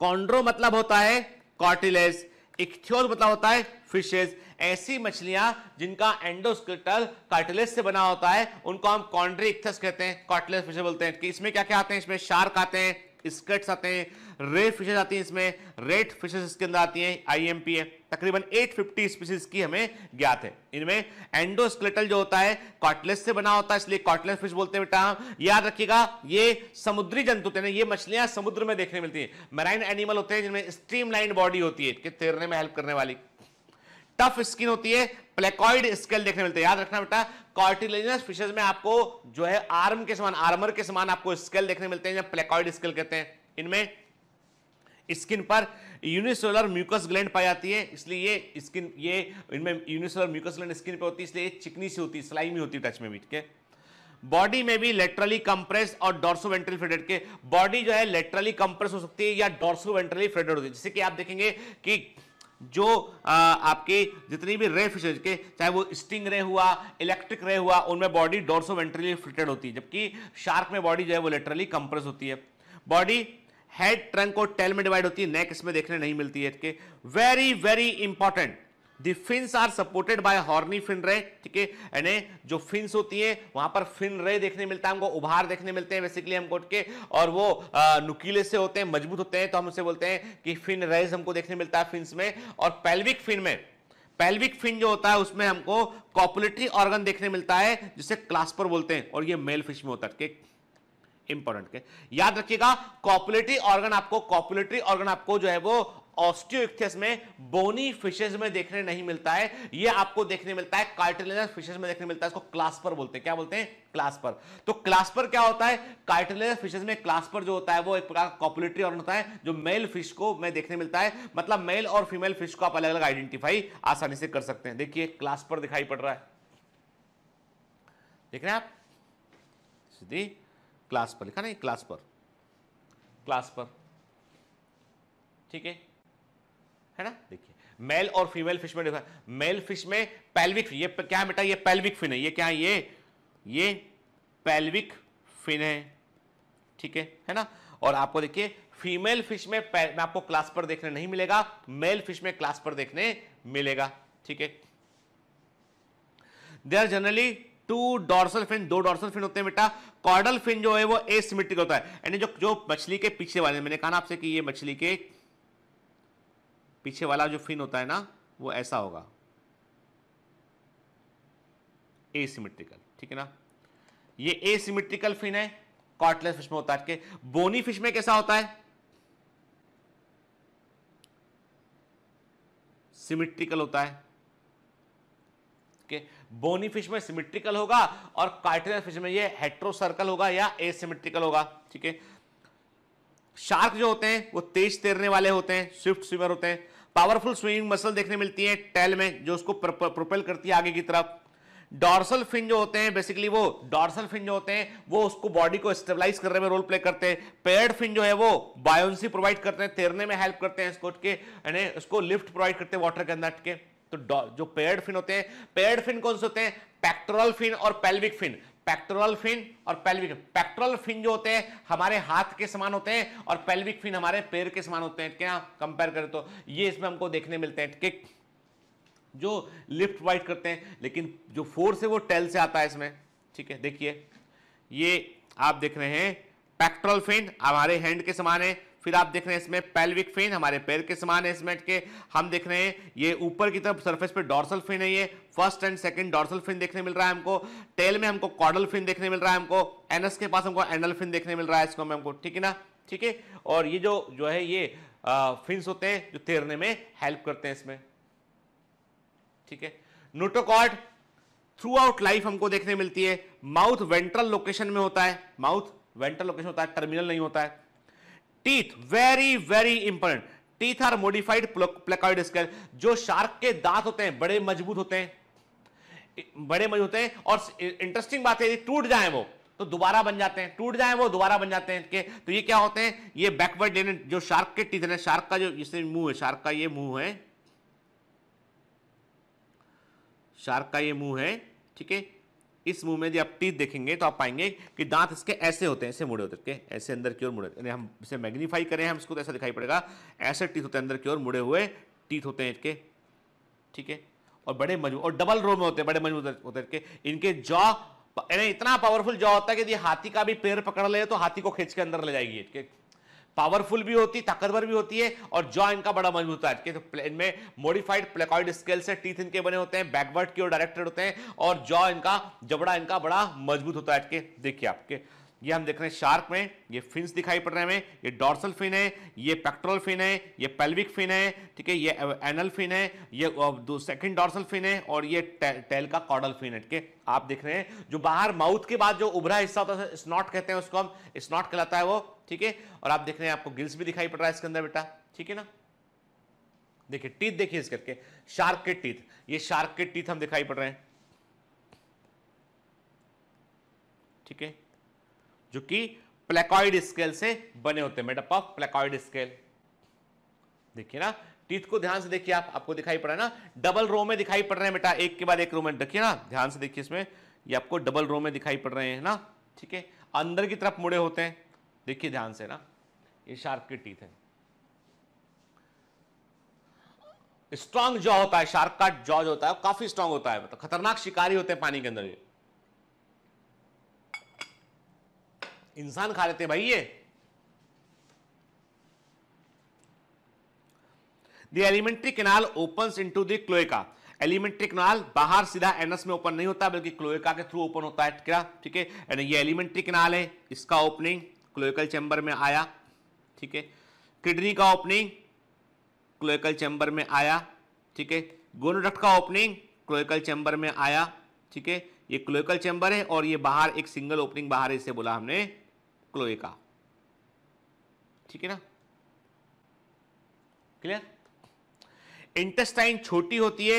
कॉन्ड्रो मतलब होता है कॉटिलेज इक्थियोस मतलब होता है फिशेज ऐसी मछलियां जिनका एंडोस्क्रिटल कार्टिलेज से बना होता है उनको हम कॉन्ड्री इक्थस कहते हैं कॉटिलेज फिशेज बोलते हैं कि इसमें क्या क्या आते हैं इसमें शार्क आते हैं स्कर्ट्स आते हैं रेयर फिशेज आती हैं इसमें रेड फिशेज इसके अंदर आती हैं आई एम पी है तकरीबन 850 स्पीसीज की हमें ज्ञात है इनमें एंडोस्केलेटल जो होता है कॉटलेस से बना होता है इसलिए कॉटलेस फिश बोलते हैं बेटा हम याद रखिएगा ये समुद्री जंतु होते हैं ये मछलियां समुद्र में देखने मिलती हैं मराइन एनिमल होते हैं जिनमें स्ट्रीम बॉडी होती है कि तैरने में हेल्प करने वाली टफ स्किन होती है प्लेकॉइड स्केल देखने मिलते हैं याद रखना बेटा कॉर्टिलेजनस फिशेज में आपको जो है आर्म के समान आर्मर के समान आपको स्केल देखने मिलते हैं प्लेकॉइड स्केल कहते हैं इनमें स्किन पर यूनिसोलर म्यूकस ग्लैंड पाई जाती है इसलिए ये स्किन ये इनमें यूनिसोलर म्यूकस ग्लैंड स्किन पे होती है इसलिए चिकनी सी होती है स्लाइमी होती है टच में भी ठीक है बॉडी में भी लेटरली कंप्रेस और डोर्सो वेंट्रली फ्रेडेड के बॉडी जो है लेटरली कंप्रेस हो सकती है या डोर्सो वेंट्रली फ्रेडेड होती है जैसे कि आप देखेंगे कि जो आ, आपके जितनी भी रे फिशेज के चाहे वो स्टिंग रे हुआ इलेक्ट्रिक रे हुआ उनमें बॉडी डोरसो वेंट्रली फिटेड होती है जबकि शार्क में बॉडी जो है वो लेटरली कंप्रेस होती है बॉडी हेड ट्रंक और टेल में डिवाइड होती है नेक इसमें देखने नहीं मिलती है very very important the fins are supported by horny fin ray ठीक है यानी जो फिन्स होती हैं वहां पर फिन रे देखने मिलता है हमको उभार देखने मिलते हैं बेसिकली हमको के और वो नुकीले से होते हैं मजबूत होते हैं तो हम उसे बोलते हैं कि फिन रेज हमको देखने मिलता है फिन्स में और पेल्विक फिन में पेल्विक फिन जो होता है उसमें हमको कॉपुलेटरी ऑर्गन देखने मिलता है जिसे क्लास्पर बोलते हैं और ये मेल फिश में होता है ठीक इंपॉर्टेंट के याद रखिएगा कॉपुलेटरी ऑर्गन आपको कॉपुलेटरी ऑर्गन आपको जो है वो ऑस्टियोइक्थस में बोनी फिशेज में देखने नहीं मिलता है ये आपको देखने मिलता है कार्टिलेनस फिशेज में देखने मिलता है इसको क्लास्पर बोलते हैं क्या बोलते हैं क्लास्पर तो क्लास्पर क्या होता है कार्टिलेनस फिशेज में क्लास्पर जो होता है वो एक प्रकार का कॉपुलेटरी ऑर्गन होता है जो मेल फिश को में देखने मिलता है मतलब मेल और फीमेल फिश को आप अलग अलग आइडेंटिफाई आसानी से कर सकते हैं देखिए क्लास्पर दिखाई पड़ रहा है देख रहे हैं आप सीधी क्लास पर लिखा नहीं क्लास पर क्लास पर ठीक है है ना देखिए मेल और फीमेल फिश में मेल फिश में पेल्विक फिन ये क्या बेटा ये पेल्विक फिन है ये क्या है ये ये पेल्विक फिन है ठीक है है ना और आपको देखिए फीमेल फिश में मैं आपको क्लास पर देखने नहीं मिलेगा मेल फिश में क्लास पर देखने मिलेगा ठीक है they are generally two dorsal fin दो डॉर्सल फिन होते हैं बेटा कॉर्डल फिन जो है वो एसिमेट्रिक होता है यानी जो जो मछली के पीछे वाले मैंने कहा ना आपसे कि ये मछली के पीछे वाला जो फिन होता है ना वो ऐसा होगा ए सिमेट्रिकल ठीक है ना ये ए फिन है कॉटलेस फिश में होता है बोनी फिश में कैसा होता है सिमेट्रिकल होता है के बोनी फिश में सिमेट्रिकल होगा और कार्टिनस फिश में ये हेट्रोसर्कल होगा या एसिमेट्रिकल होगा ठीक है शार्क जो होते हैं वो तेज तैरने वाले होते हैं स्विफ्ट स्विमर होते हैं पावरफुल स्विंग मसल देखने मिलती है टेल में जो उसको प्रोपेल करती है आगे की तरफ डॉर्सल फिन जो होते हैं बेसिकली वो डॉर्सल फिन जो होते हैं वो उसको बॉडी को स्टेबलाइज करने में रोल प्ले करते हैं पेयर्ड फिन जो है वो बायोन्सी प्रोवाइड करते हैं तैरने में हेल्प करते हैं इसको के यानी उसको लिफ्ट प्रोवाइड करते हैं वाटर के अंदर के तो जो पेयर्ड फिन होते हैं पेयर्ड फिन कौन से होते हैं पैक्टोरल फिन और पेल्विक फिन पैक्टोरल फिन और पेल्विक पैक्टोरल फिन जो होते हैं हमारे हाथ के समान होते हैं और पेल्विक फिन हमारे पैर के समान होते हैं क्या कंपेयर करें तो ये इसमें हमको देखने मिलते हैं ठीक जो लिफ्ट वाइट करते हैं लेकिन जो फोर्स है वो टेल से आता है इसमें ठीक है देखिए ये आप देख रहे हैं पैक्ट्रल फिन हमारे हैंड के समान है फिर आप देख रहे हैं इसमें पेल्विक फिन हमारे पैर के समान है इसमेट के हम देख रहे हैं ये ऊपर की तरफ सरफेस पे डॉर्सल फिन है ये first and second dorsal fin देखने मिल रहा है हमको टेल में हमको कॉडल फिन देखने मिल रहा है हमको एनएस के पास हमको एनल फिन देखने मिल रहा है इसको हमको ठीक है ना ठीक है और ये जो जो है ये फिन्स होते हैं जो तैरने में हेल्प करते हैं इसमें ठीक है नोटोकॉर्ड थ्रू आउट लाइफ हमको देखने मिलती है माउथ वेंट्रल लोकेशन में होता है माउथ वेंट्रल लोकेशन होता है टर्मिनल नहीं होता है teeth very very important teeth are modified placoid scale जो शार्क के दांत होते हैं बड़े मजबूत होते हैं बड़े मजबूत होते हैं और इंटरेस्टिंग बात है टूट जाए वो तो दोबारा बन जाते हैं टूट जाए वो दोबारा बन जाते हैं के तो ये क्या होते हैं ये बैकवर्ड लेने जो शार्क के टीथ है शार्क का जो जिससे मुंह है शार्क का ये मुंह है शार्क का ये मुंह है ठीक है इस मुंह में जब आप टीथ देखेंगे तो आप पाएंगे कि दांत इसके ऐसे होते हैं ऐसे मुड़े होते के ऐसे अंदर की ओर मुड़े यानी हम इसे मैग्नीफाई करें हम इसको तो ऐसा दिखाई पड़ेगा ऐसे टीथ होते हैं अंदर की ओर मुड़े हुए टीथ होते हैं इसके ठीक है और बड़े मजबूत और डबल रो में होते हैं बड़े मजबूत होते हैं इनके जॉ यानी इतना पावरफुल जॉ होता है कि यदि हाथी का भी पैर पकड़ ले तो हाथी को खींच के अंदर ले जाएगी पावरफुल भी होती ताकतवर भी होती है और जॉ इनका बड़ा मजबूत है तो इनमें मॉडिफाइड प्लेकॉइड स्केल से टीथ इनके बने होते हैं बैकवर्ड की ओर डायरेक्टेड होते हैं और जॉ इनका जबड़ा इनका बड़ा मजबूत होता है के देखिए आपके ये हम देख रहे हैं शार्क में ये फिन्स दिखाई पड़ रहे हैं हमें ये डॉर्सल फिन है ये पेक्ट्रोल फिन है ये पेल्विक फिन है ठीक है ये एनल फिन है ये सेकंड डॉर्सल फिन है और ये टेल का कॉडल फिन है ठीक है आप देख रहे हैं जो बाहर माउथ के बाद जो उभरा हिस्सा होता है स्नॉट कहते हैं उसको हम स्नॉट कहलाता है वो ठीक है और आप देख रहे हैं आपको गिल्स भी दिखाई पड़ रहा है इसके अंदर बेटा ठीक है ना देखिए टीथ देखिए इस करके शार्क के टीथ ये शार्क के टीथ हम दिखाई पड़ रहे हैं ठीक है जो कि प्लेकॉइड स्केल से बने होते हैं मेडअप ऑफ प्लेकॉइड स्केल देखिए ना टीथ को ध्यान से देखिए आप आपको दिखाई पड़ा ना डबल रो में दिखाई पड़ रहे हैं बेटा एक के बाद एक रो में देखिए ना ध्यान से देखिए इसमें ये आपको डबल रो में दिखाई पड़ रहे हैं ना ठीक है अंदर की तरफ मुड़े होते हैं देखिए ध्यान से ना ये शार्क के टीथ है स्ट्रांग जॉ होता है शार्क का जॉ जो होता है काफी स्ट्रांग होता है मतलब खतरनाक शिकारी होते हैं पानी के अंदर ये इंसान खा लेते हैं भाई ये the alimentary canal open in to the cloaca alimentary canal बाहर सीधा एनस में ओपन नहीं होता बल्कि क्लोएका के थ्रू ओपन होता है क्या ठीक है ये एलिमेंट्री केनाल है इसका ओपनिंग क्लोएकल चैम्बर में आया ठीक है किडनी का ओपनिंग क्लोएकल चैम्बर में आया ठीक है गोनोडक्ट का ओपनिंग क्लोएकल चैम्बर में आया ठीक है ये क्लोएकल चैम्बर है और ये बाहर एक सिंगल ओपनिंग बाहर इसे बोला हमने का ठीक है ना क्लियर इंटेस्टाइन छोटी होती है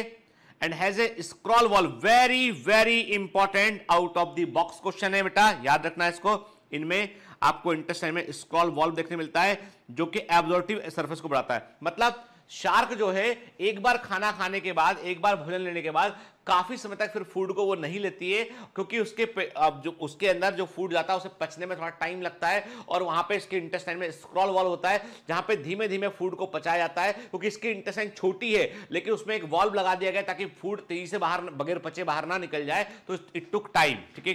and has a scroll wall very very important out of the box question है बेटा याद रखना इसको इनमें आपको इंटेस्टाइन में स्क्रॉल वॉल्व देखने मिलता है जो कि एब्जॉर्टिव सरफेस को बढ़ाता है मतलब शार्क जो है एक बार खाना खाने के बाद एक बार भोजन लेने के बाद काफ़ी समय तक फिर फूड को वो नहीं लेती है क्योंकि उसके अब जो उसके अंदर जो फूड जाता है उसे पचने में थोड़ा टाइम लगता है और वहां पे इसके इंटेस्टाइन में स्क्रॉल वॉल्व होता है जहां पे धीमे धीमे फूड को पचाया जाता है क्योंकि इसकी इंटेस्टाइन छोटी है लेकिन उसमें एक वॉल्व लगा दिया गया ताकि फूड तेजी से बाहर बगैर पचे बाहर ना निकल जाए तो इट टुक टाइम ठीक है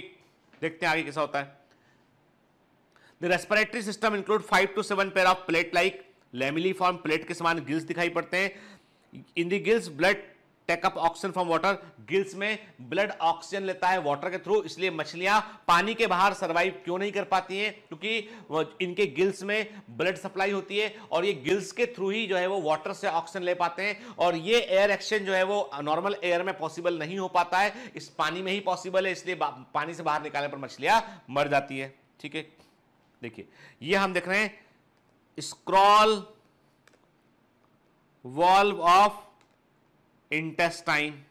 देखते हैं आगे कैसा होता है the respiratory system include five to seven pair of plate like lamellae form plate के समान गिल्स दिखाई पड़ते हैं in the gills blood take up oxygen from water gills में ब्लड ऑक्सीजन लेता है वाटर के थ्रू इसलिए मछलियां पानी के बाहर सरवाइव क्यों नहीं कर पाती हैं क्योंकि इनके गिल्स में ब्लड सप्लाई होती है और ये गिल्स के थ्रू ही जो है वो वाटर से ऑक्सीजन ले पाते हैं और ये एयर एक्सचेंज जो है वो नॉर्मल एयर में पॉसिबल नहीं हो पाता है इस पानी में ही पॉसिबल है इसलिए पानी से बाहर निकालने पर मछलियां मर जाती है ठीक है देखिए ये हम देख रहे हैं स्क्रॉल वॉल्व ऑफ इंटेस्टाइन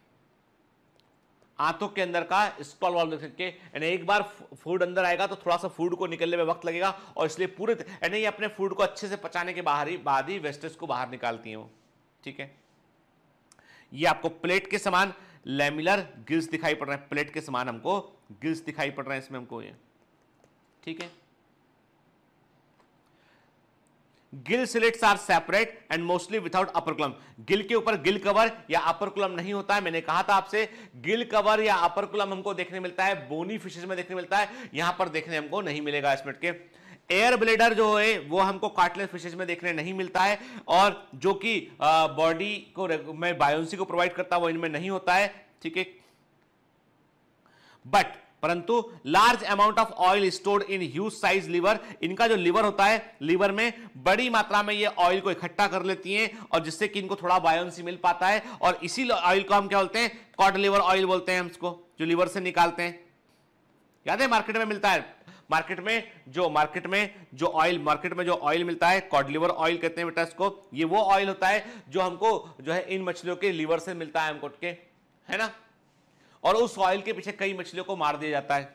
आंतों के अंदर का स्कॉल वॉल्व देख सकते हैं एक बार फूड अंदर आएगा तो थोड़ा सा फूड को निकलने में वक्त लगेगा और इसलिए पूरे यानी ये अपने फूड को अच्छे से पचाने के बाहर ही बाद ही वेस्टेज को बाहर निकालती हैं वो ठीक है ये आपको प्लेट के समान लेमिलर गिल्स दिखाई पड़ रहे हैं प्लेट के समान हमको गिल्स दिखाई पड़ रहे हैं इसमें हमको ये ठीक है gill slits are separate and mostly without operculum gill के ऊपर गिल कवर या अपर कुलम नहीं होता है मैंने कहा था आपसे गिल कवर या अपर कुलम हमको देखने मिलता है बोनी फिशेज में देखने मिलता है यहां पर देखने हमको नहीं मिलेगा इसमेट के एयर ब्लेडर जो है वो हमको कार्टलेस फिशेज में देखने नहीं मिलता है और जो कि बॉडी को मैं बायोन्सी को प्रोवाइड करता है वो इनमें नहीं होता है ठीक है बट परंतु large amount of oil stored in huge size liver इनका जो लीवर होता है लीवर में बड़ी मात्रा में ये ऑयल को इकट्ठा कर लेती हैं और जिससे कि इनको थोड़ा बायोन्सी मिल पाता है और इसी ऑयल को हम क्या बोलते हैं कॉड लीवर ऑयल बोलते हैं हम इसको जो लीवर से निकालते हैं याद है मार्केट में मिलता है मार्केट में जो मार्केट में जो ऑयल मार्केट में जो ऑयल मिलता है कॉडलीवर ऑयल कहते हैं बेटा इसको ये वो ऑयल होता है जो हमको जो है इन मछलियों के लीवर से मिलता है हमको के है ना और उस ऑयल के पीछे कई मछलियों को मार दिया जाता है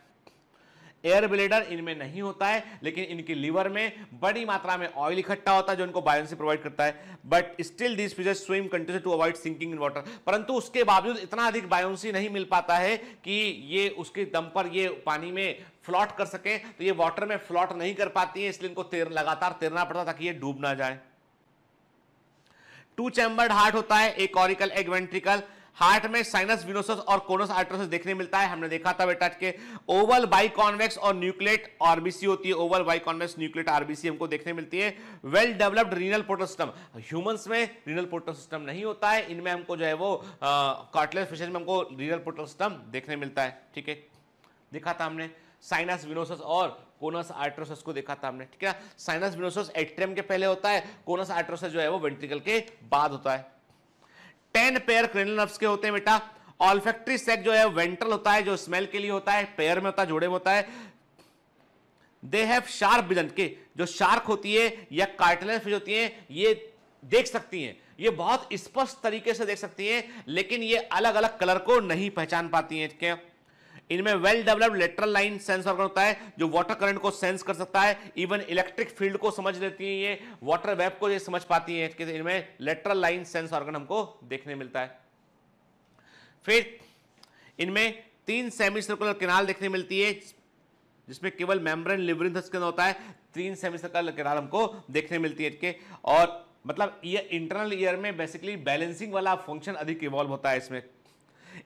एयर ब्लेडर इनमें नहीं होता है लेकिन इनके लीवर में बड़ी मात्रा में ऑयल इकट्ठा होता है जो इनको बायोसी प्रोवाइड करता है but still this fishes swim continue to avoid sinking in water परंतु उसके बावजूद इतना अधिक बायोन्सी नहीं मिल पाता है कि ये उसके दम पर ये पानी में फ्लॉट कर सके तो ये वाटर में फ्लॉट नहीं कर पाती है इसलिए इनको तेर, लगातार तैरना पड़ता ताकि ये डूब ना जाए टू चैम्बर्ड हार्ट होता है एक ऑरिकल एक वेंट्रिकल हार्ट में साइनस विनोसस और कोनस आर्ट्रोसिस देखने मिलता है हमने देखा था बेटा के ओवल बाई कॉन्वेक्स और न्यूक्लेट आरबीसी होती है oval biconvex nucleate RBC हमको देखने मिलती है well developed renal portal system humans में रीनल प्रोटोसिस्टम नहीं होता है इनमें हमको जो है वो कॉटलेस फिशेज में हमको रीनल प्रोटोसिस्टम देखने मिलता है ठीक है देखा था हमने साइनस विनोसस और कोनस आर्ट्रोसस को देखा था हमने ठीक है साइनस विनोसस एट्रियम के पहले होता है कोनस आर्ट्रोसस जो है वो वेंट्रिकल के बाद होता है टेन पेयर क्रेनल नर्व्स के होते हैं बेटा ऑल्फेक्ट्री सेक जो है वेंट्रल होता है जो स्मेल के लिए होता है पेयर में होता है जोड़े में होता है दे हैव शार्प विजन के जो शार्क होती है या कार्टल फिश होती है ये देख सकती हैं ये बहुत स्पष्ट तरीके से देख सकती हैं लेकिन ये अलग अलग कलर को नहीं पहचान पाती हैं क्या इनमें well developed lateral line sense organ होता है जो वाटर करंट को सेंस कर सकता है इवन इलेक्ट्रिक फील्ड को समझ लेती है ये वाटर वेब को ये समझ पाती है कि इनमें लेटरल लाइन सेंस ऑर्गन हमको देखने मिलता है फिर इनमें तीन सेमी सर्कुलर किनाल देखने मिलती है जिसमें केवल मेम्ब्रेन के अंदर होता है तीन सेमी सर्कुलर किनाल हमको देखने मिलती है इसके और मतलब ये इंटरनल ईयर में बेसिकली बैलेंसिंग वाला फंक्शन अधिक इवॉल्व होता है इसमें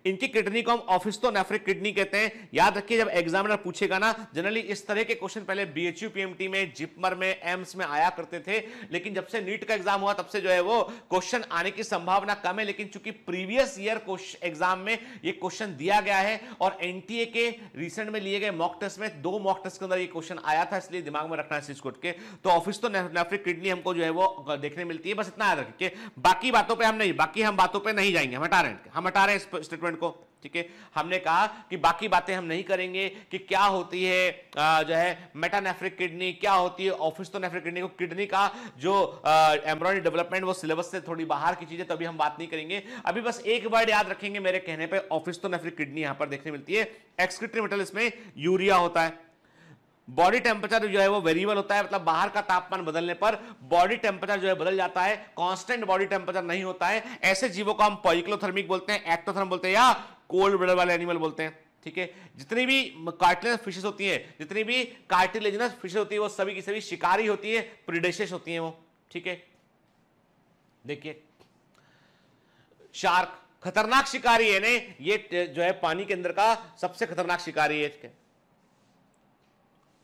इनकी किडनी को हम ऑफिस तो नेफ्रिक किडनी कहते हैं याद रखिए जब एग्जामिनर पूछेगा ना जनरली इस तरह के क्वेश्चन पहले बीएचयू पीएमटी में जिपमर में एम्स में आया करते थे लेकिन जब से नीट का एग्जाम हुआ तब से जो है वो क्वेश्चन आने की संभावना कम है लेकिन चूंकि प्रीवियस ईयर एग्जाम में ये क्वेश्चन दिया गया है और एनटीए के रिसेंट में लिए गए मॉक टेस्ट में दो मॉक टेस्ट के अंदर ये क्वेश्चन आया था इसलिए दिमाग में रखना है चीज के तो ऑफिस तो नेफ्रिक किडनी हमको जो है वो देखने मिलती है बस इतना याद रखिए बाकी बातों पर हम नहीं बाकी हम बातों पर नहीं जाएंगे हम हटा रहे हैं हम हटा रहे हैं रिक्रूटमेंट को ठीक है हमने कहा कि बाकी बातें हम नहीं करेंगे कि क्या होती है जो है मेटानेफ्रिक किडनी क्या होती है ऑफिस तो नेफ्रिक किडनी को किडनी का जो एम्ब्रॉयडरी डेवलपमेंट वो सिलेबस से थोड़ी बाहर की चीजें तभी हम बात नहीं करेंगे अभी बस एक वर्ड याद रखेंगे मेरे कहने पर ऑफिस तो नेफ्रिक किडनी यहां पर देखने मिलती है एक्सक्रिटरी मेटल इसमें यूरिया होता है बॉडी टेम्परेचर जो है वो वेरिएबल होता है मतलब बाहर का तापमान बदलने पर बॉडी टेम्परेचर जो है बदल जाता है कांस्टेंट बॉडी टेम्परेचर नहीं होता है ऐसे जीवों को हम पॉइक्लोथर्मिक बोलते हैं एक्टोथर्म बोलते हैं या कोल्ड ब्लड वाले एनिमल बोलते हैं ठीक है जितनी भी कार्टिलेज फिशेस होती है जितनी भी कार्टिलेजनस फिशेज होती है वो सभी की सभी शिकारी होती है प्रिडेशेस होती है वो ठीक है देखिए शार्क खतरनाक शिकारी है ने ये जो है पानी के अंदर का सबसे खतरनाक शिकारी है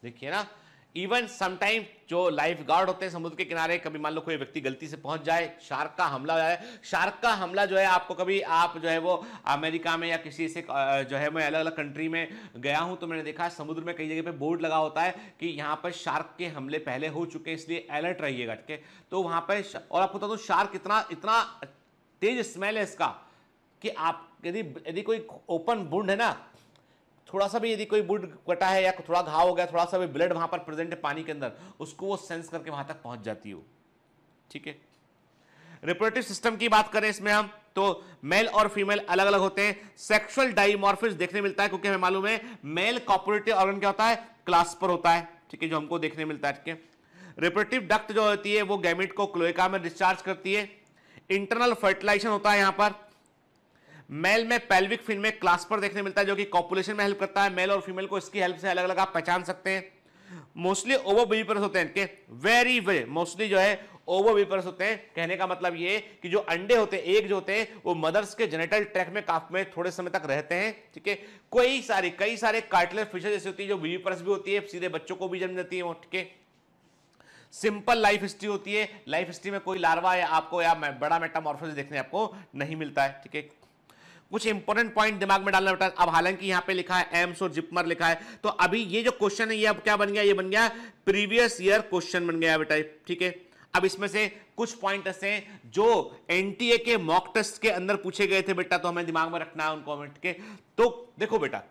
देखिए ना इवन समटाइम जो लाइफ गार्ड होते हैं समुद्र के किनारे कभी मान लो कोई व्यक्ति गलती से पहुंच जाए शार्क का हमला हो जाए शार्क का हमला जो है आपको कभी आप जो है वो अमेरिका में या किसी से जो है मैं अलग अलग कंट्री में गया हूं तो मैंने देखा समुद्र में कई जगह पे बोर्ड लगा होता है कि यहाँ पर शार्क के हमले पहले हो चुके हैं इसलिए अलर्ट रहिएगा ठीक है तो वहाँ पर और आपको बता दो शार्क इतना इतना तेज स्मेल है इसका कि आप यदि यदि कोई ओपन बुंड है ना थोड़ा सा भी यदि कोई बुड कटा है या थोड़ा घाव हो गया थोड़ा सा भी ब्लड वहां पर प्रेजेंट है पानी के अंदर उसको वो सेंस करके वहां तक पहुंच जाती हो ठीक है रिप्रोडक्टिव सिस्टम की बात करें इसमें हम तो मेल और फीमेल अलग अलग होते हैं सेक्सुअल डाइमोर्फिस देखने मिलता है क्योंकि हमें मालूम है मेल कॉपोरेटिव ऑर्गन क्या होता है क्लास पर होता है ठीक है जो हमको देखने मिलता है ठीक है रिप्रोडक्टिव डक्ट जो होती है वो गैमिट को क्लोएका में डिस्चार्ज करती है इंटरनल फर्टिलाइजेशन होता है यहां पर मेल में पेल्विक फिन में क्लास्पर देखने मिलता है जो कि कॉपुलेशन में हेल्प करता है मेल और फीमेल को इसकी हेल्प से अलग अलग आप पहचान सकते हैं मोस्टली बीपर्स होते हैं वेरी वेरी मोस्टली जो है बीपर्स होते हैं कहने का मतलब ये कि जो अंडे होते हैं एक जो होते हैं वो मदर्स के जेनेटल ट्रैक में काफी में थोड़े समय तक रहते हैं ठीक है कोई सारी कई सारे कार्टलर फिशर ऐसी होती है जो बीपर्स भी होती है सीधे बच्चों को भी जन्म देती है वो ठीक है सिंपल लाइफ हिस्ट्री होती है लाइफ हिस्ट्री में कोई लार्वा या आपको या बड़ा मेटामॉर्फोसिस देखने आपको नहीं मिलता है ठीक है कुछ इंपॉर्टेंट पॉइंट दिमाग में डालना बेटा अब हालांकि यहां पे लिखा है एम्स और जिपमर लिखा है तो अभी ये जो क्वेश्चन है ये अब क्या बन गया ये बन गया प्रीवियस ईयर क्वेश्चन बन गया बेटा ठीक है अब इसमें से कुछ पॉइंट ऐसे हैं जो एनटीए के मॉक टेस्ट के अंदर पूछे गए थे बेटा तो हमें दिमाग में रखना है उनको कॉमेंट के तो देखो बेटा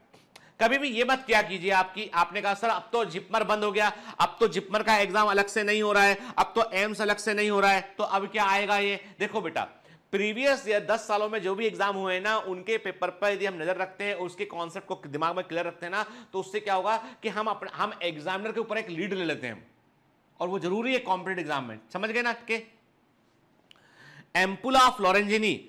कभी भी ये मत क्या कीजिए आपकी आपने कहा सर अब तो जिपमर बंद हो गया अब तो जिपमर का एग्जाम अलग से नहीं हो रहा है अब तो एम्स अलग से नहीं हो रहा है तो अब क्या आएगा ये देखो बेटा प्रीवियस ईयर दस सालों में जो भी एग्जाम हुए हैं ना उनके पेपर पर यदि हम नजर रखते हैं उसके कॉन्सेप्ट को दिमाग में क्लियर रखते हैं ना तो उससे क्या होगा कि हम अपने हम एग्जामिनर के ऊपर एक लीड ले लेते हैं और वो जरूरी है कॉम्पिटेटिव एग्जाम में समझ गए ना के एम्पुला लॉरेंजिनी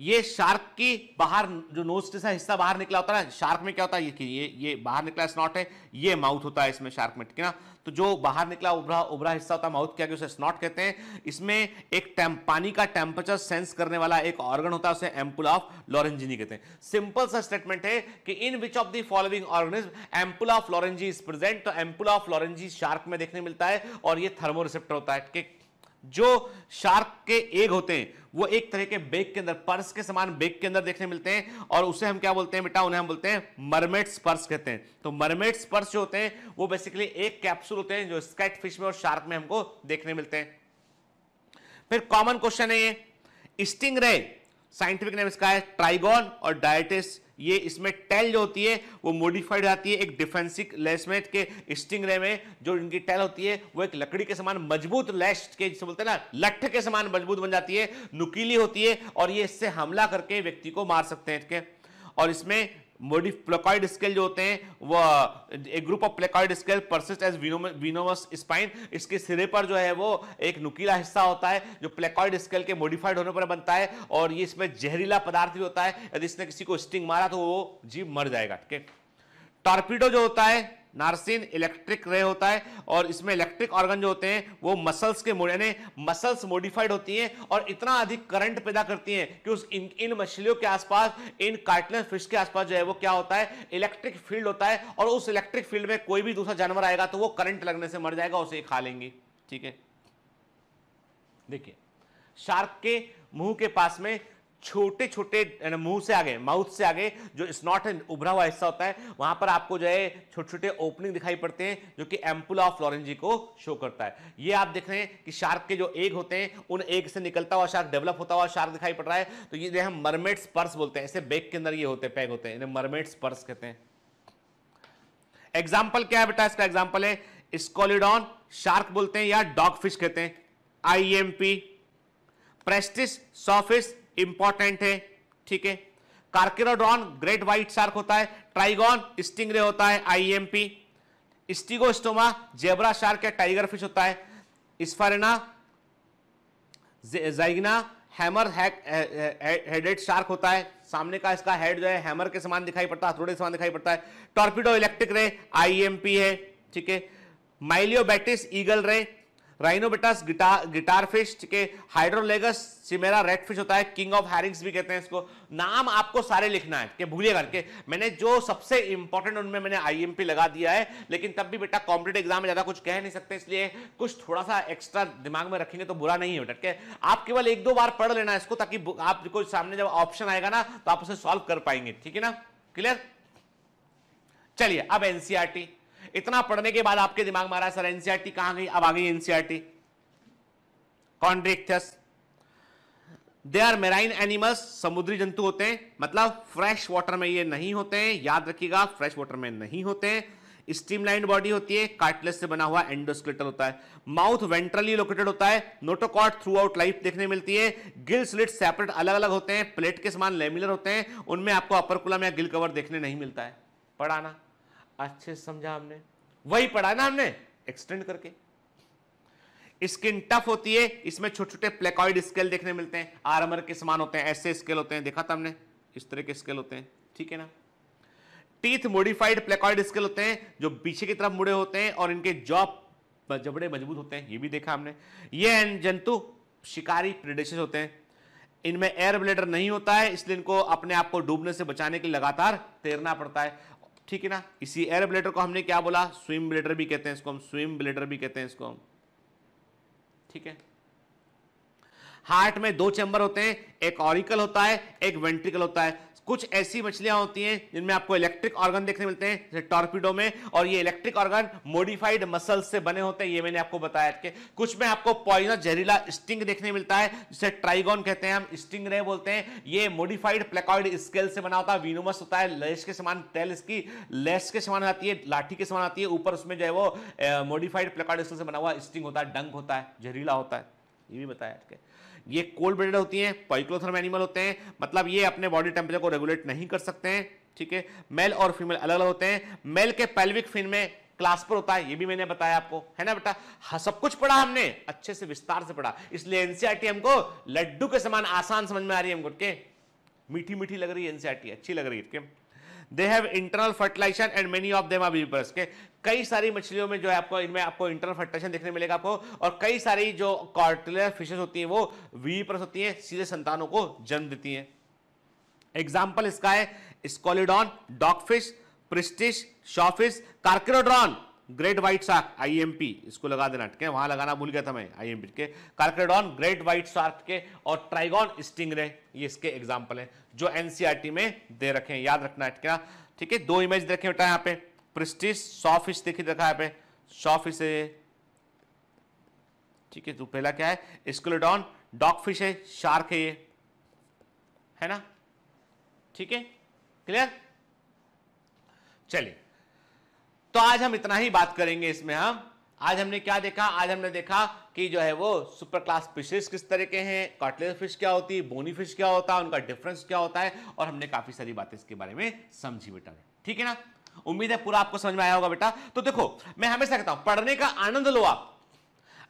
ये शार्क की बाहर जो नोज जैसा हिस्सा बाहर निकला होता है ना शार्क में क्या होता है ये ये ये बाहर निकला स्नॉट है ये माउथ होता है इसमें शार्क में ठीक है ना तो जो बाहर निकला उभरा उभरा हिस्सा होता है माउथ क्या उसे स्नॉट कहते हैं इसमें एक पानी का टेम्परेचर सेंस करने वाला एक ऑर्गन होता है उसे एम्पुल ऑफ लॉरेंजिनी कहते हैं सिंपल सा स्टेटमेंट है कि in which of the following organism ampullae of Lorenzini is present तो एम्पुल ऑफ लॉरेंजी शार्क में देखने मिलता है और ये थर्मोरिसेप्टर होता है जो शार्क के एग होते हैं वो एक तरह के बेग के अंदर पर्स के समान बेग के अंदर देखने मिलते हैं और उसे हम क्या बोलते हैं बेटा उन्हें हम बोलते हैं मरमेट्स पर्स कहते हैं तो मरमेट्स पर्स जो होते हैं वो बेसिकली एक कैप्सूल होते हैं जो स्कैट फिश में और शार्क में हमको देखने मिलते हैं फिर कॉमन क्वेश्चन है ये स्टिंग रे साइंटिफिक नेम इसका है ट्राइगॉन और डायटिस ये इसमें टेल जो होती है वो मोडिफाइड आती है एक डिफेंसिक लेसमेट के स्टिंग रे में जो इनकी टेल होती है वो एक लकड़ी के समान मजबूत लैश के जिसे बोलते हैं ना लठ के समान मजबूत बन जाती है नुकीली होती है और ये इससे हमला करके व्यक्ति को मार सकते हैं इसके और इसमें प्लेकॉइड स्केल जो होते हैं वह एक group of placoid scale persist as venomous spine इसके सिरे पर जो है वो एक नुकीला हिस्सा होता है जो प्लेकॉइड स्केल के मॉडिफाइड होने पर बनता है और ये इसमें जहरीला पदार्थ भी होता है यदि इसने किसी को स्टिंग मारा तो वो जीव मर जाएगा ठीक है टॉर्पीडो जो होता है नारसिन इलेक्ट्रिक रे होता है और इसमें इलेक्ट्रिक ऑर्गन जो होते हैं वो मसल्स के यानी मसल्स मोडिफाइड होती हैं और इतना अधिक करंट पैदा करती हैं कि उस इन इन मछलियों के आसपास इन कार्टनर फिश के आसपास जो है वो क्या होता है इलेक्ट्रिक फील्ड होता है और उस इलेक्ट्रिक फील्ड में कोई भी दूसरा जानवर आएगा तो वो करंट लगने से मर जाएगा उसे खा लेंगी ठीक है देखिए शार्क के मुंह के पास में छोटे छोटे मुंह से आगे माउथ से आगे जो स्नॉट है उभरा हुआ हिस्सा होता है वहां पर आपको जो है छोटे छोटे ओपनिंग दिखाई पड़ते हैं जो कि एम्पुल ऑफ लॉरेंजी को शो करता है ये आप देख रहे हैं कि शार्क के जो एग होते हैं उन एग से निकलता हुआ शार्क डेवलप होता हुआ शार्क दिखाई पड़ रहा है तो ये हम है मरमेट्स पर्स बोलते हैं ऐसे बेग के अंदर ये होते पैग होते हैं इन्हें मरमेट्स पर्स कहते हैं एग्जाम्पल क्या है बेटा इसका एग्जाम्पल है स्कोलिडॉन शार्क बोलते हैं या डॉग फिश कहते हैं I M P Pristis sawfish important है ठीक है कार्केरोडॉन ग्रेट व्हाइट शार्क होता है ट्राइगॉन स्टिंगरे होता है आईएमपी स्टिगोस्टोमा जेबरा शार्क या टाइगर फिश होता है Sphyrna zygaena hammer headed shark होता है सामने का इसका हेड जो है हैमर के समान दिखाई पड़ता है हथौड़े समान दिखाई पड़ता है टॉर्पिडो इलेक्ट्रिक रे आईएमपी है ठीक है माइलियोबैटिस ईगल रे राइनोबेटास गिटार गिटार फिश के हाइड्रोलेगस सिमेरा रेड फिश होता है किंग ऑफ हैरिंग्स भी कहते हैं इसको नाम आपको सारे लिखना है कि भूलिएगा के मैंने जो सबसे इंपॉर्टेंट उनमें मैंने आईएमपी लगा दिया है लेकिन तब भी बेटा कॉम्पिटेटिव एग्जाम में ज़्यादा कुछ कह नहीं सकते इसलिए कुछ थोड़ा सा एक्स्ट्रा दिमाग में रखेंगे तो बुरा नहीं है बेटा के आप केवल एक दो बार पढ़ लेना इसको ताकि आपको सामने जब ऑप्शन आएगा ना तो आप उसे सॉल्व कर पाएंगे ठीक है ना क्लियर चलिए अब एनसीआरटी इतना पढ़ने के बाद आपके दिमाग में आ रहा है सर एनसीआरटी e कहां गई अब आ गई NCERT chondrichthyes they are marine animals समुद्री जंतु होते हैं मतलब फ्रेश वाटर में ये नहीं होते हैं याद रखिएगा फ्रेश वाटर में नहीं होते हैं स्ट्रीमलाइन बॉडी होती है कार्टलेस से बना हुआ एंडोस्केलेटल होता है माउथ वेंट्रली लोकेटेड होता है नोटोकॉट थ्रू आउट लाइफ देखने मिलती है गिल स्लिट सेपरेट अलग अलग होते हैं प्लेट के समान लेमिलर होते हैं उनमें आपको अपर कुलम या गिल कवर देखने नहीं मिलता है पढ़ाना अच्छे से समझा हमने वही पढ़ा ना हमने एक्सटेंड करके स्किन टफ होती है इसमें छोटे छोटे प्लेकॉइड स्केल देखने मिलते हैं आर्मर के समान होते हैं ऐसे स्केल होते हैं देखा था हमने इस तरह के स्केल होते हैं ठीक है ना टीथ मोडिफाइड प्लेकॉइड स्केल होते हैं जो पीछे की तरफ मुड़े होते हैं और इनके जॉब जबड़े मजबूत होते हैं ये भी देखा हमने ये जंतु शिकारी प्रेडेशस होते हैं इनमें एयर ब्लेडर नहीं होता है इसलिए इनको अपने आप को डूबने से बचाने के लिए लगातार तैरना पड़ता है ठीक है ना इसी एयर ब्लेडर को हमने क्या बोला स्विम ब्लेडर भी कहते हैं इसको हम स्विम ब्लेडर भी कहते हैं इसको हम ठीक है हार्ट में दो चैंबर होते हैं एक ऑरिकल होता है एक वेंट्रिकल होता है कुछ ऐसी मछलियां होती हैं जिनमें आपको इलेक्ट्रिक ऑर्गन देखने मिलते हैं जैसे में और ये इलेक्ट्रिक ऑर्गन मॉडिफाइड मसल से बने होते हैं ये मैंने आपको बताया कि कुछ में आपको पॉइजन जहरीला स्टिंग देखने मिलता है जिसे ट्राइगोन कहते हैं हम स्टिंग रे बोलते हैं ये मॉडिफाइड प्लेकॉइड स्केल से बना होता है विनोमस होता है लेस के समान टेल इसकी लेस के समान आती है लाठी के समान आती है ऊपर उसमें जो है वो मॉडिफाइड प्लेकॉइड स्केल से बना हुआ स्टिंग होता है डंक होता है जहरीला होता है ये भी बताया ये कोल्ड ब्लडेड होती हैं पॉइक्लोथर्म एनिमल होते हैं मतलब ये अपने बॉडी टेम्परेचर को रेगुलेट नहीं कर सकते हैं ठीक है मेल और फीमेल अलग अलग होते हैं मेल के पेल्विक फिन में क्लास पर होता है ये भी मैंने बताया आपको है ना बेटा हाँ, सब कुछ पढ़ा हमने अच्छे से विस्तार से पढ़ा इसलिए एनसीआरटी e हमको लड्डू के समान आसान समझ में आ रही है हमको के मीठी मीठी लग रही है एनसीआरटी e अच्छी लग रही है they have internal fertilization and many of them are के कई सारी मछलियों में जो है आपको इनमें आपको इंटरनल फर्टेशन देखने मिलेगा आपको और कई सारी जो कॉर्टिलर फिशेज होती हैं वो वी वीप्रस होती हैं सीधे संतानों को जन्म देती हैं एग्जाम्पल इसका है Scoliodon dogfish Pristis sawfish Carcharodon great white shark IMP इसको लगा देना ठीक है वहां लगाना भूल गया था मैं आईएमपी के कार्क्रेडॉन ग्रेट व्हाइट शार्क के और ट्राइगॉन स्टिंग रे ये इसके एग्जाम्पल हैं जो एनसीआरटी e में दे रखे हैं याद रखना ठीक है ठीक है दो इमेज रखे बेटा यहाँ पे प्रिस्टिस सौ फीस देखिए रखा है आपने सौ फीस है ठीक है तो पहला क्या है स्कोलेडॉन डॉग फिश है शार्क है ये है ना ठीक है क्लियर चलिए तो आज हम इतना ही बात करेंगे इसमें हम आज हमने क्या देखा आज हमने देखा कि जो है वो सुपर क्लास फिशेज किस तरह के हैं कॉटलेस फिश क्या होती है बोनी फिश क्या होता है उनका डिफरेंस क्या होता है और हमने काफ़ी सारी बातें इसके बारे में समझी बेटा ठीक है ना उम्मीद है पूरा आपको समझ में आया होगा बेटा तो देखो मैं हमेशा कहता हूं पढ़ने का आनंद लो आप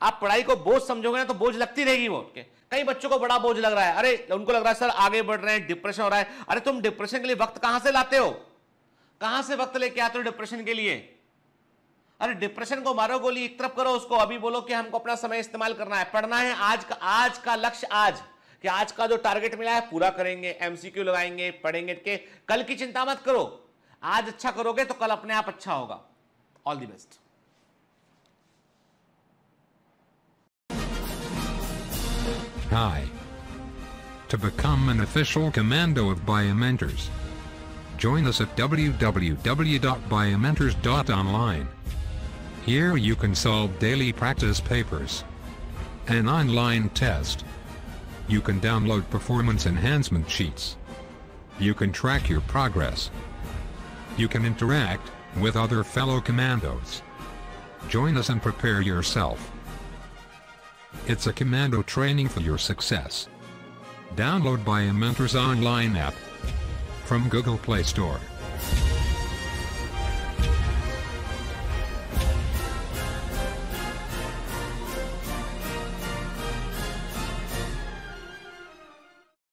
आप पढ़ाई को बोझ समझोगे ना तो बोझ लगती रहेगी वो के कई बच्चों को बड़ा बोझ लग रहा है अरे उनको लग रहा है सर आगे बढ़ रहे हैं डिप्रेशन हो रहा है अरे तुम डिप्रेशन के लिए वक्त कहां से लाते हो कहां से वक्त लेके आते हो डिप्रेशन के लिए अरे डिप्रेशन को मारो गोली एक तरफ करो उसको अभी बोलो कि हमको अपना समय इस्तेमाल करना है पढ़ना है आज का आज का लक्ष्य आज कि आज का जो टारगेट मिला है पूरा करेंगे एमसीक्यू लगाएंगे पढ़ेंगे के कल की चिंता मत करो आज अच्छा करोगे तो कल अपने आप अच्छा होगा all the best Hi. To become an official commando of Biomentors, join us at www.biomentors.online. Here you can solve daily practice papers. An online test. You can download performance enhancement sheets. You can track your progress you can interact with other fellow commandos. Join us and prepare yourself. It's a commando training for your success. Download by a Mentors Online app from Google Play Store.